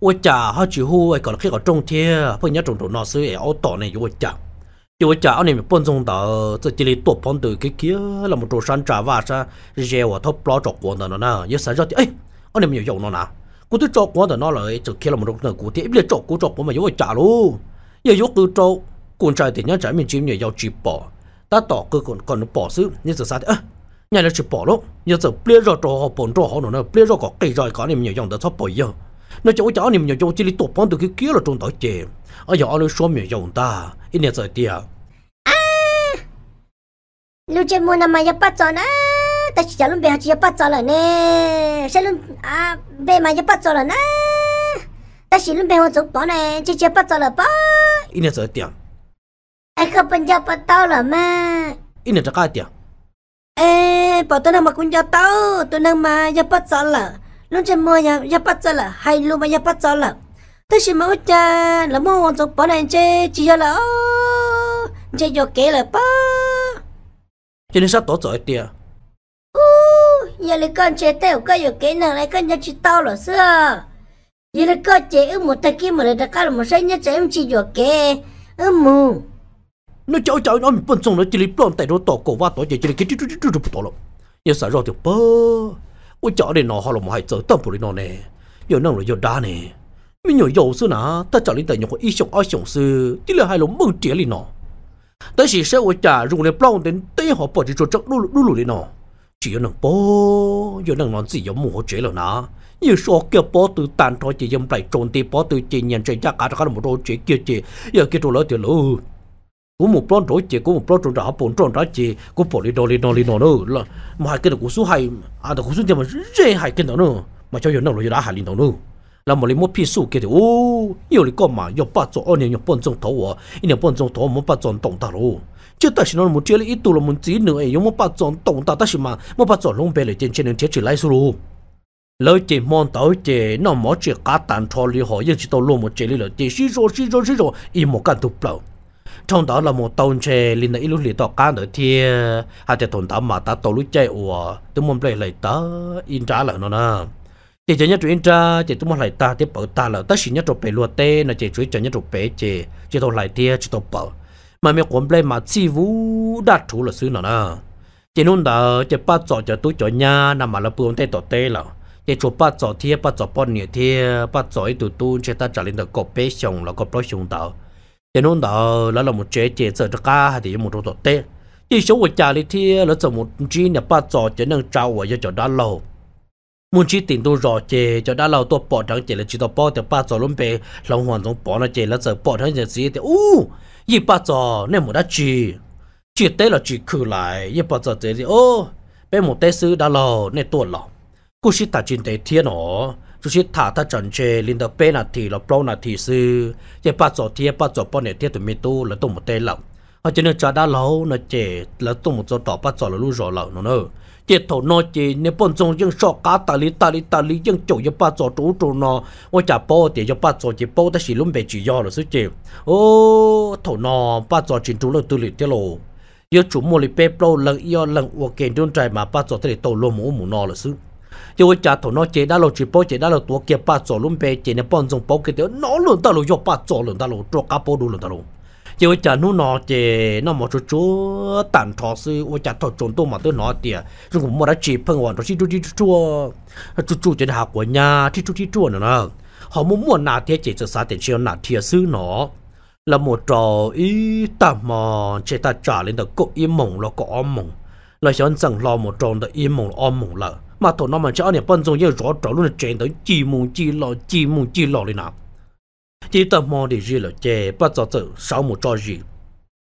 ôi chà họ chỉ hu ai còn khi còn trông thia phải nhớ trông trông nó xứ ở tỏ này ôi chà chỉ ôi chà anh em bận dùng tao chỉ chỉ lấy tuột phong từ cái kia là một chỗ săn trả và sa rêu ở thấp lo trọc quần tao nó nè nhớ sáng ra thì ấy anh em nhiều dòng nó nè cú tôi trọc quần tao nó là chỉ khi là một chỗ cú thì biết trọc cú trọc của mà ôi chà luôn giờ dốt cứ trọc cuốn trai thì nhớ trả mình chỉ nhiều dòng chỉ bỏ ta tỏ cơ còn còn bỏ xứ như giờ sao thế à nhà nó chỉ bỏ lỗ như giờ bia rồi trò họ bổn trò họ nữa bia rồi có cây rồi có niềm nhiều dòng đã thoát bỏ giờ nó chỗ chó niềm nhiều dòng chỉ là tổ phong từ cái kia là trốn tới chè ở giờ nó số nhiều dòng ta ít nhà giờ tiệt à. à! lúc chơi mua năm mà nhập bắt rồi à, nè ta chỉ luôn bé chỉ nhập bắt rồi nè sẽ luôn à bé mà nhập bắt rồi nè ta chỉ luôn bé hoa giống bỏ nè chỉ nhập bắt rồi bỏ ít nhà giờ tiệt ai Eka penjabat tau lah, ma. Ini tôi đang Eh, patut nama kunja tau. Tu nama jabat salah. Lúc chân mơ nhà jabat salah. Hai lu ma jabat salah. Tôi xin mơ cha là mua hoàng tộc bỏ này chê. Chỉ cho là ô. Chê cho kể là ba. Cho nên sao tổ tội tìa? Ú, nhà lý con chê tèo có dù kể nàng lại con nhà chỉ tao là xưa. Nhà lý con chê ư một thầy kia mà lại đặc cái là một sách nhà chê em chỉ dù kể. Ư mù nó cháu cháu nó mình bận xong nó chỉ lấy plon tại nó tổ cổ và tổ chỉ chỉ cái chút chút chút chút chút tổ giờ sợ rồi thì bơ ôi cháu để nó họ là một hai giờ tâm của nó nè giờ nó rồi giờ đa nè mình nhớ dầu xưa nà ta cháu lấy tại nhỏ có ít sống ít sống xưa chỉ là hai lỗ mừng trẻ lên nó tới chỉ sẽ ôi chả dùng lấy plon đến tới họ bỏ đi cho chắc đu đu lùi lên nó chỉ nâng bơ giờ nâng nó gì giống mù trẻ rồi nà như số kia bỏ từ tàn thôi chỉ dâm lại trốn thì bỏ từ chỉ nhận chơi chắc cả các một đôi chuyện kia chỉ giờ kia trốn lỡ thì lỡ cú một plon đối chị cú một plon trộn đó bốn trộn đó chị cú bỏ đi đồ đi đồ đi đồ nữa là mà hai cái đó cú số hay à đó cú số thì mà dễ hai cái đó nữa mà cho nhiều nào rồi đã hai linh đó nữa là một linh một phi số cái thì ô nhiều linh con mà nhiều ba chỗ hai nhiều nhiều bốn trong thổ à nhiều bốn trong thổ một ba trong đồng đó rồi chứ ta chỉ nói một chuyện là ít tu là một tí nữa ấy một ba trong đồng ta ta chỉ mà một ba trong lông bè là tiền trên đường chết chỉ lại số rồi lấy tiền mang tới chỉ nó mỗi chỉ cá tàn thò đi họ nhưng chỉ tao luôn một chỉ li là chỉ xí rồi xí rồi xí rồi một cái tụp bao trong đó là một tàu chè linh ấy lúc lì tàu cá nữa thì hai 隻 thuyền tàu mà ta tàu lúc chạy ủa tôi muốn lấy lại ta in trả lại nó nè thì chỉ nhất chuyện ra chỉ tôi muốn lại ta tiếp bảo ta là tất nhiên nhất rồi bé luôn tê là chỉ chuyện chỉ nhất rồi bé chỉ chỉ tôi lại thì chỉ tôi bảo mà mình cũng lấy mà chi vũ đã chủ là xứ nó nè chỉ nôn đó chỉ bắt trò chỉ tôi cho nhà nằm mà là buồn tê tàu tê là chỉ chỗ bắt trò thì bắt trò bao nhiêu thì bắt trò ít tụi tôi chỉ ta trả lên được cọp bé xong là cọp bao xong tàu thế nên đó là là một chế chế sở sợ cả thì một đồ tệ chỉ số của cha đi thì là sợ một chi nhà ba trò chỉ năng trao và cho đã lâu một chi tiền tôi rõ chế cho đã lâu tôi bỏ thằng chế là chỉ tôi bỏ thì ba trò luôn bề lòng hoàn toàn bỏ nó chế là sở bỏ thằng chế gì thì u y ba trò nên một đã chi chỉ tế là chỉ khử lại y ba trò chế thì ô bên một tế sư đã lâu nên tuột lòng cũng chỉ ta chỉ tế thiên nó chú sĩ thả ta trần chê linh đạo bé nà thì là bao nà thì sư chế ba chỗ thiê ba chỗ bao nè thì tụi mình tu là tụi một tê lậu họ chỉ nên trả đã lâu nó chế là tụi một chỗ đỏ ba chỗ là lu rõ lậu nó nữa chế thổ nó chế nếu bọn chúng dân sọ cá ta lý ta lý ta lý dân chủ cho ba chỗ trú trú nó ngồi trả bao thì cho ba chỗ chỉ bao ta chỉ luôn bề chỉ do là sư chế ô thổ nó ba chỗ chỉ trú là tụi lý tiết lô, yêu chủ mua lý bê bao lần yêu lần ok đun trái mà ba chỗ thì tổ lô mũ mũ nó rồi sư yêu với cha thổ nó chế đã lo chỉ bao chế đã lo tua kia ba chỗ luôn bé chế này bọn dùng bao cái đó nó luôn ta lo cho ba chỗ luôn ta lo cho cá bao đủ luôn ta lo chỉ với cha nó nó chế nó mà chú chú tàn thọ sư với cha thọ trốn tôi mà tôi nói tiệt rồi cũng mua đã chỉ phân hoàn rồi chỉ chú chỉ chú chú chú chế học của nhà chỉ chú chỉ chú nữa nè họ muốn mua nà thế chế cho sao tiền chiêu nà thiệt sư nó là một trò ý tạm mà chế ta trả lên được cậu im mộng là có om mộng là cho anh rằng lo một tròn được im mộng âm mộng là mà tổ nó mà cho anh em bận rộn như rõ rõ luôn là chuyện tới chỉ muốn chỉ lo chỉ muốn chỉ lo lên nào chỉ tầm mò để gì là chè bắt giờ tự sáu một trò gì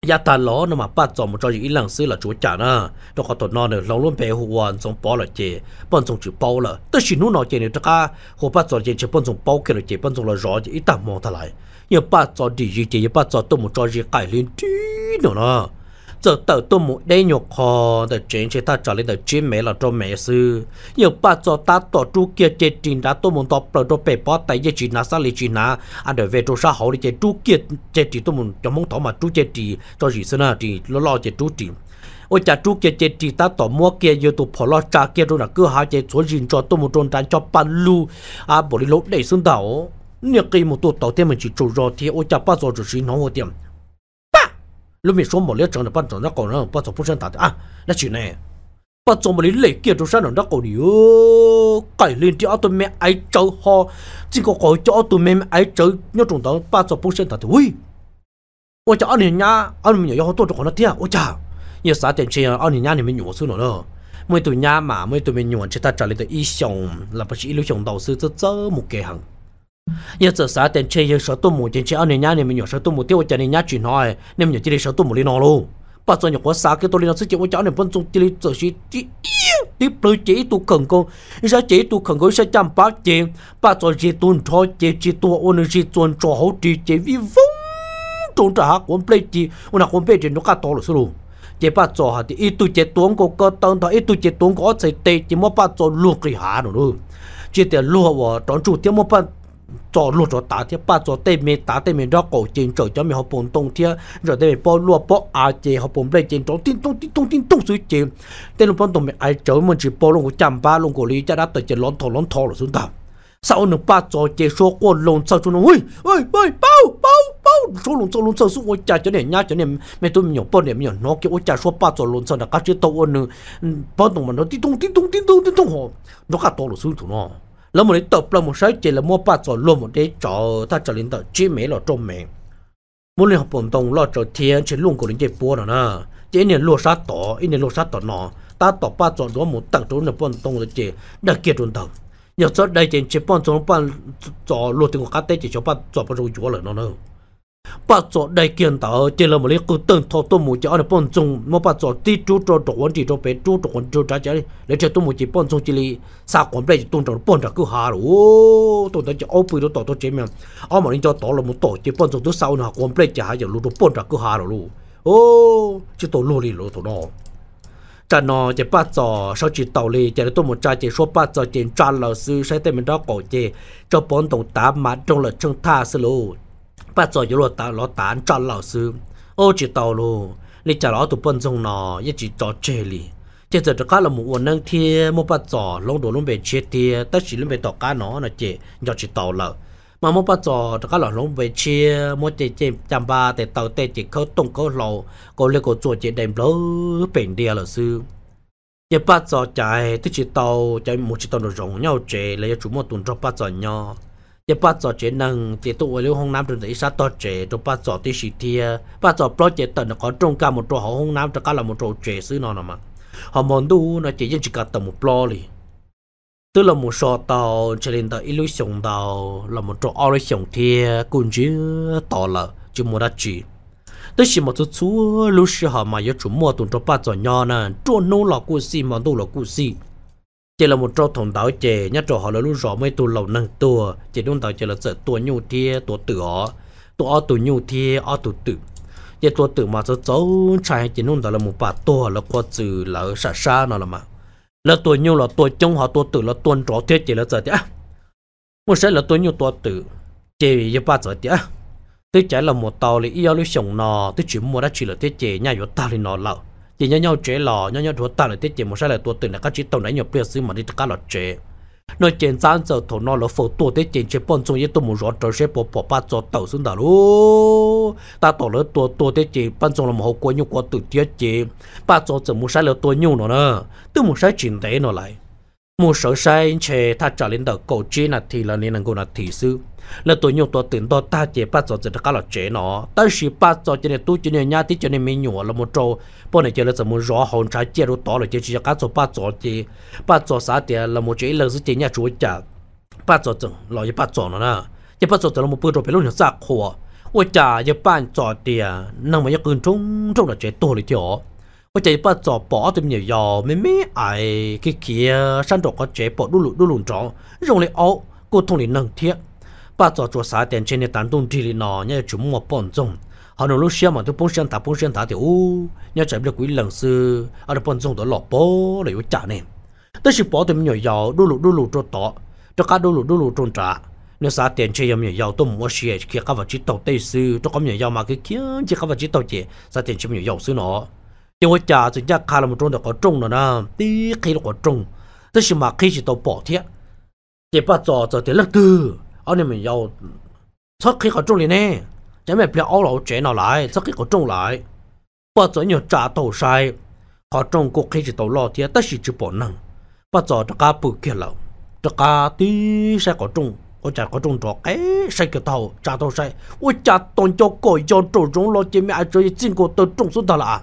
ya ta lo nó mà bắt giờ một trò gì lần xưa là chúa trả na nó có tổ nó nữa lâu luôn bé hồ hoàn sống bỏ là chè bận rộn bao là tới chỉ nút nó chè nữa tất cả hồ bắt giờ chè chỉ bận rộn bao cái là chè bận rộn là rõ chỉ tầm mò thà lại nhưng bắt giờ đi gì chè bắt giờ tôi một trò gì cải lên tí nữa giờ tờ tôi mũi đây nhục khó để chuyện chế ta trả lời để chuyện mẹ là cho mẹ sư ba cho ta tỏ chú kia chế trình tôi muốn tỏ bờ cho bề bỏ tay chế trình là sao lý trình là anh để về cho xã hội chế chú kia chế trình tôi muốn cho mong tỏ mà chú chế trình cho gì xưa nào lo lo chế chú trình ôi cha chú kia chế trình ta tỏ mua kia giờ tôi bỏ lo cha kia rồi là cứ há chế số gì cho tôi muốn trôn tránh cho pan à bỏ đi lỗ để xuống đầu nếu cái một tổ tàu thì mình chỉ chủ rồi thì ôi cha ba rồi chỉ nói một điểm lúc mình xuống một lít trồng là bắt trồng nó còn nó bắt trồng phun sơn tạt à nó chuyện này bắt trồng một lít lấy kia trồng sơn nó còn nhiều cái liên thì auto mẹ ai cháu ho chỉ có cái cho auto mẹ ai cháu nhớ trồng đó bắt trồng phun sơn tạt ui ôi chả anh nhá anh mình nhớ họ tôi trồng nó tiếc ôi chả nhớ sáng tiền chơi anh nhá thì mình nhổ xuống nữa mấy tụi nhá mà mấy tụi mình nhổ chỉ ta trả lại tới ít xong là bác sĩ lưu xong đầu sư rất rất một cái hàng giờ giờ sáng tiền chơi giờ sợ tôi mù tiền chơi ăn nhá nên mình nhớ sợ tôi mù tiêu chơi nhá chuyển hỏi nên mình nhớ chỉ để sợ tôi mù đi nó luôn bắt giờ nhỏ quá sáng cái tôi lên nó sẽ chơi với cháu nên vẫn dùng chơi giờ chỉ tiếp lời chỉ tu cần cô ra chỉ tu cần cô sẽ chăm bác chị bắt giờ chỉ tuôn cho chỉ chỉ tu ôn chỉ tuôn cho hậu chị chỉ vi vong tuôn trả quân chỉ chị ôn quân play chỉ nó cả to rồi số luôn chị bà cho hả thì ít tu chị tuôn cô cơ tăng thọ ít tu chị tuôn có sẽ tệ chỉ mua bắt giờ luộc cái hà luôn chỉ để luộc vào tròn chủ tiền mua bắt cho lu cho ta thiết ba cho tê mi ta tê mi đó cổ trên trời cho mi họ bồn tông thiết rồi tê mi bỏ lu bỏ à chế họ bồn lấy trên trong tin tông tin tông tin tông suy chế tê lu bồn ai chở mình chỉ bỏ luôn của chạm ba luôn của đã tới trên thò lón thò rồi xuống tàu sau nữa ba cho chế số quân lồn sau chúng nó ui ui ui bao bao bao số lồn sau lồn sau xuống ôi cha cho nên nhá cho nên mẹ tôi nhỏ bọn em nhỏ nó kêu ôi cha số ba cho lồn sau là các chế tàu nữa bọn tông mà nó tin tông tin tông tin tông tin nó cả to rồi xuống tụi nó แล้วมันตบเราหมดใช้เจแล้วมัวป้าจอรวมหมดได้จอถ้าจะลินต่อจีเมเราจมเมมันเลยผมตรงรอจอเทียนเชลุงกูลินเจ็บปวดนะเจเนี่ยลัวซาต่ออีเนี่ยลัวซาต่อนอตาต่อป้าจอรวมหมดตั้งตัวเนี่ยป้อนตรงเลยเจได้เกียรติตรง要做那件，这帮中帮做落定我家底，就把做不住脚了，喏喏。bắt chỗ đây kiện tờ trên là một lý cứ từng thọ tôi muốn cho ở bên trong mà bắt chỗ tí chú cho đồ quân chỉ cho bé chú đồ quân chú trả trả đi để cho tôi muốn chỉ bên trong chỉ li sao còn bây giờ tôi cho bên trả cứ hà rồi tôi đã ô ông bùi đó tôi chế miệng ô mà đi cho tỏ là một tổ chỉ bọn chúng tôi sau nào còn bây giờ hà giờ lúc đó bọn trả cứ hà rồi ô chứ tôi lùi đi lùi tôi đó cha nó chỉ bắt giờ sau chỉ tàu lì chỉ là tôi một cha chỉ số bắt giờ chỉ cha lão sư sẽ tên mình đó cổ chỉ cho bọn tổng tá mà trong là chân tha sư lùi bắt giờ rồi ta lo tán cho lão sư ô chỉ tàu lô lý trả lão tụi bận rộn nọ nhất chỉ cho chê lì chỉ giờ các là một uốn nâng thi một bắt giờ lông đồ lông bề chết thì tất chỉ lông bề tàu cá nó là chỉ nhỏ chỉ tàu lợ mà một bắt giờ các là lông bề chia một chỉ chỉ chăm ba để tàu tê chỉ khâu tung khâu lầu có lấy có chỗ chỉ đem lỡ bền đi lão sư giờ bắt giờ chạy tức chỉ tàu chạy một chỉ tàu nó rộng nhau chạy lấy chúng một tuần cho bắt giờ nhau 一把早节能，这都为了红南镇的一啥多节，都把早的时天，把早不节等的搞中间么做好红南这干了么做节是那了嘛，好忙都那节一直搞等么不哩，都了么说到这里到一路想到了么做二路想天，感觉到了就没得去。tới khi mà tôi chú lúc xưa họ mà yêu chủ mua tụi cho ba cho nhau nè cho nô là cú si mà đâu là cú si chỉ là một trò thông táo chè nhất trò họ là lúc rõ mấy tu lầu năng tua chỉ đúng tàu chỉ là sợ tua nhu thia tua tử ó tua ó tu nhu thia ó tu tử giờ tua tử mà cho cháu chạy chỉ đúng tàu là một bà tua là qua chữ là xa xa nó là mà là tua nhu là tua chống họ tua tử là tuân trò thiết chỉ là giờ thì à một sẽ là tua nhu tua tử chè giờ ba giờ thì à. tức chả là một tàu là yêu lúc sống nọ tức chỉ mua đã chỉ là thiết chè nhà yếu tàu thì nó lậu chỉ nhau nhau chế lò nhau nhau thua ta là tiết chế một sai là tua từ là các chỉ tàu này nhập bia xứ mà đi các lọ chế nó chén sáng giờ thổ nó là phổ tua tiết chế chế bọn chúng tôi muốn rõ trời sẽ bỏ bỏ ba cho tàu xuống đảo lú ta tổ lỡ tua tua tiết chế bọn chúng là một hậu quả nhu quả từ tiết chế ba cho giờ một sai là tua nhu nó nữa tôi một sai chuyện đấy nó lại một số sai chế ta trở lên đầu cổ chi là thì là nên là cô là thị sư là tôi nhung tôi tưởng tôi ta chế bắt rồi thì các loại chế nó ta chỉ bắt rồi cho nên tôi cho nên nhà thì cho nên mình nhổ là một chỗ bọn này chơi là một rõ hồn trái chế rồi to là chế chỉ các số bắt rồi thì bắt rồi sao thì là một chế là chế nhà chủ chả bắt rồi chừng lo gì bắt rồi nó nè chế bắt rồi là một bữa rồi phải luôn là giác khổ ôi chả chế bắt rồi thì năng mà cái cơn trống trống là chế to rồi chứ bây giờ bắt bắt bỏ bỏ tụi mình ai kia rồi này này ô cho mua 我这把做包对面要妹妹哎，给给山东个这包路路路路装，用来熬，沟通的能贴。把做做啥点钱的单东地里呢，你就莫帮中。họ nói lúc xem mà tôi bông xem ta bông xem ta thì ô nhà chạy được quý lần sư ở đây bông dùng đó lọp bố lại yếu trả nên tôi chỉ bỏ tụi mình giàu đu lụ đu lụ cho tỏ cho cá đu lụ đu lụ trôn trả nếu sao tiền chơi em nhỏ tôi mua xe kia các vật chỉ tàu tây sư cho có nhỏ giàu mà cái kia chỉ các vật chỉ tàu chỉ sao tiền chơi nhỏ giàu sư nó 因为家人家看了么种的可种了呢，地开了可种，这是嘛开始到白天，也把早早的了的，啊你们要，这开可种了呢，咱们不要熬老钱了来，这开可种来，把早要扎到晒，可种过开始到老天，但是只不能，把早这个不给了，这个地晒可种。我家嗰種作，誒細個頭，揸到細，我揸當咗個樣做種攞隻咩做嘢，經過都種出得啦。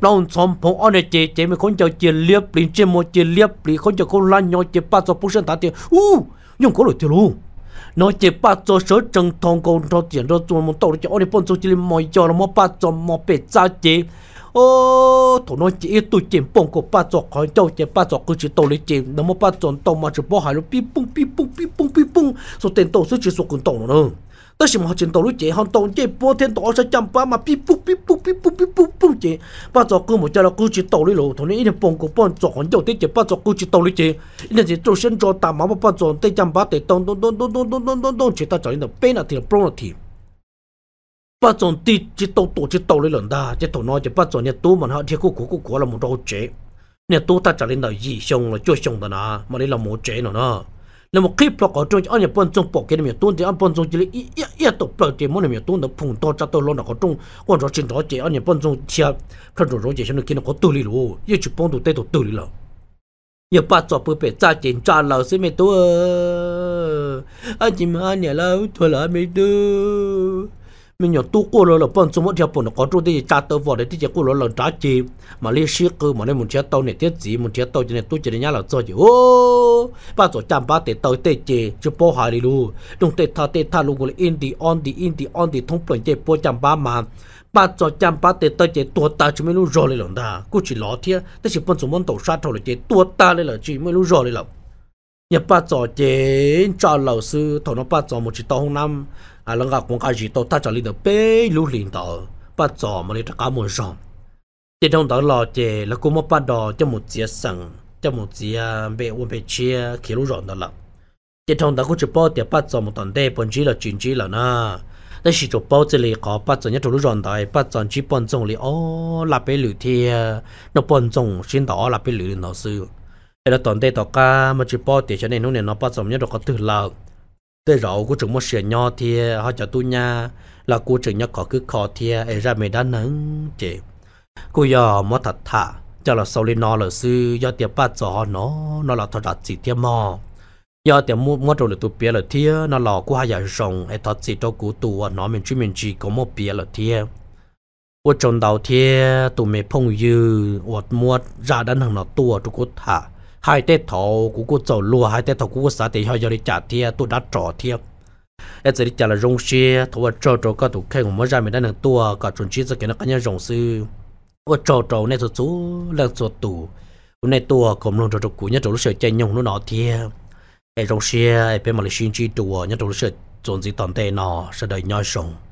đau xóm phong ở chế chế mình không chờ chế liệp liền chế một chế liệp liền không chờ không lan nhau chế ba cho bút sen tán tiền u nhưng có lời tiêu luôn nó chế ba cho sở trần thong công e cho tiền cho chúng mình tàu cho ở đây bọn chúng chỉ mồi cho nó mua cho mua bể ra chế ô thổ nó chỉ tụi chế bọn của ba cho khỏi cho chế ba cho cứ chỉ tàu lấy chế nó mua cho tàu mà chỉ bỏ hai lô pi bung pi bung pi bung pi bung số tiền tàu sẽ chỉ số cần tàu nữa đó là một chuyện đầu lúc chị hòn tông chị bố thiên tổ sẽ chăm ba mà pi pu pi pu pi pu pi pu pu chị ba cho cô một cho là cô chỉ đầu lúc lộ thôi nên ít bông cô bông cho hòn đầu tết chị ba cho cô chỉ đầu lúc chị nên chị tôi sinh cho tạm mà ba cho tết chăm ba tết đông đông đông đông đông đông đông đông đông chị ta cho nên bên là thì là bông là thì ba cho tì chỉ đầu tổ chỉ đầu lúc lần ta chỉ đầu nói chỉ ba cho nhà tôi mà họ thiệt khu khu khu cô là một đầu chị nhà tôi ta cho nên là gì xong là chưa xong đó nà mà đây là một chị nữa nè 那么开不搞中间，俺也不能中不给你们动的，俺不能中这里一一一都不给么你们动的碰到这都弄那个中，我说真着急，俺也不能中贴，看着着急，现在给那个道理了，也去帮助带到道理了。也把做不被炸进炸老师没多，阿金妈娘老多了没多。mình nhỏ tu cô rồi là bọn chúng theo bọn nó có chỗ thì cha tớ vào đấy thì chỉ cô rồi là trả chi mà lấy sĩ cơ mà nên muốn chia tàu này tiết gì muốn chia tàu cho nên tôi chỉ đến nhà là cho gì ô ba chỗ chạm ba tệ tàu tệ chê chứ bỏ hà đi luôn đúng tệ tha tệ tha luôn gọi in đi on đi in đi on đi thông plon chê bỏ chạm ba mà ba chỗ chạm ba tệ tàu chê tua ta chứ mới luôn rồi lên lòng ta cô chỉ ló thiệt tức chỉ bọn chúng muốn tàu sát thôi là chê tua ta lên là chỉ mới luôn rồi lên lòng nhà ba chỗ chê cho lão sư thầu nó ba chỗ một chỉ tàu hôm năm à lăng gặp quân ca gì tàu ta trả lên được bảy lũ liền tàu bắt giò mà lấy cả một rồng chỉ trong đó lo chè là cũng một bắt đò cho một chiếc sừng cho một chiếc bê uốn bê chia khi lũ rồng đó là chỉ trong đó cũng chỉ bao tiền bắt giò một tuần đây bốn chỉ là chín chỉ là na đây chỉ chụp bao chỉ là có bắt giò nhất lũ rồng đó bắt giò chỉ bốn trong li ô là bê lũ thì nó bốn trong xin đó là bê lũ nó sư đây là tuần đây tàu ca mà chỉ bao tiền cho nên nó nên nó bắt giò nhất là có từ lâu tới rồi của chúng một sửa nho thì họ cho tôi nha là của chúng nhau có cứ khó thì ấy ra mình đã nắng chị cô giờ mất thật thà cho là sau lên nó là sư do tiệp ba gió nó nó là thật đặt gì tiêm mò do tiệp mua mua rồi là tụ bia là thia nó là của hai giờ rồng ấy thật gì cho cú tụ nó mình chỉ mình chỉ có một bia là thia của chồng đầu thia tụi mình phong dư hoặc mua ra đánh hàng nó tua tụ cốt thả hai tết thầu cũng có trầu lúa hai tết thầu cũng có xã thì hai giờ đi trả thiệt tôi đã trọ thiệt ở giờ đi trả là rong xe thầu trâu trâu có thủ khen của mỗi ra mình đã nâng tua cả chuẩn chỉ cho cái nó cá nhân rong sư ở trâu trâu này số số là số tu hôm nay tua cầm luôn trâu trâu cũ nhà trâu lúc sợi chạy nhung nó nọ thiệt ở rong xe ở bên mà là xin chi tua nhà trâu lúc sợi chuẩn gì toàn tệ nọ sẽ đầy nhoi sông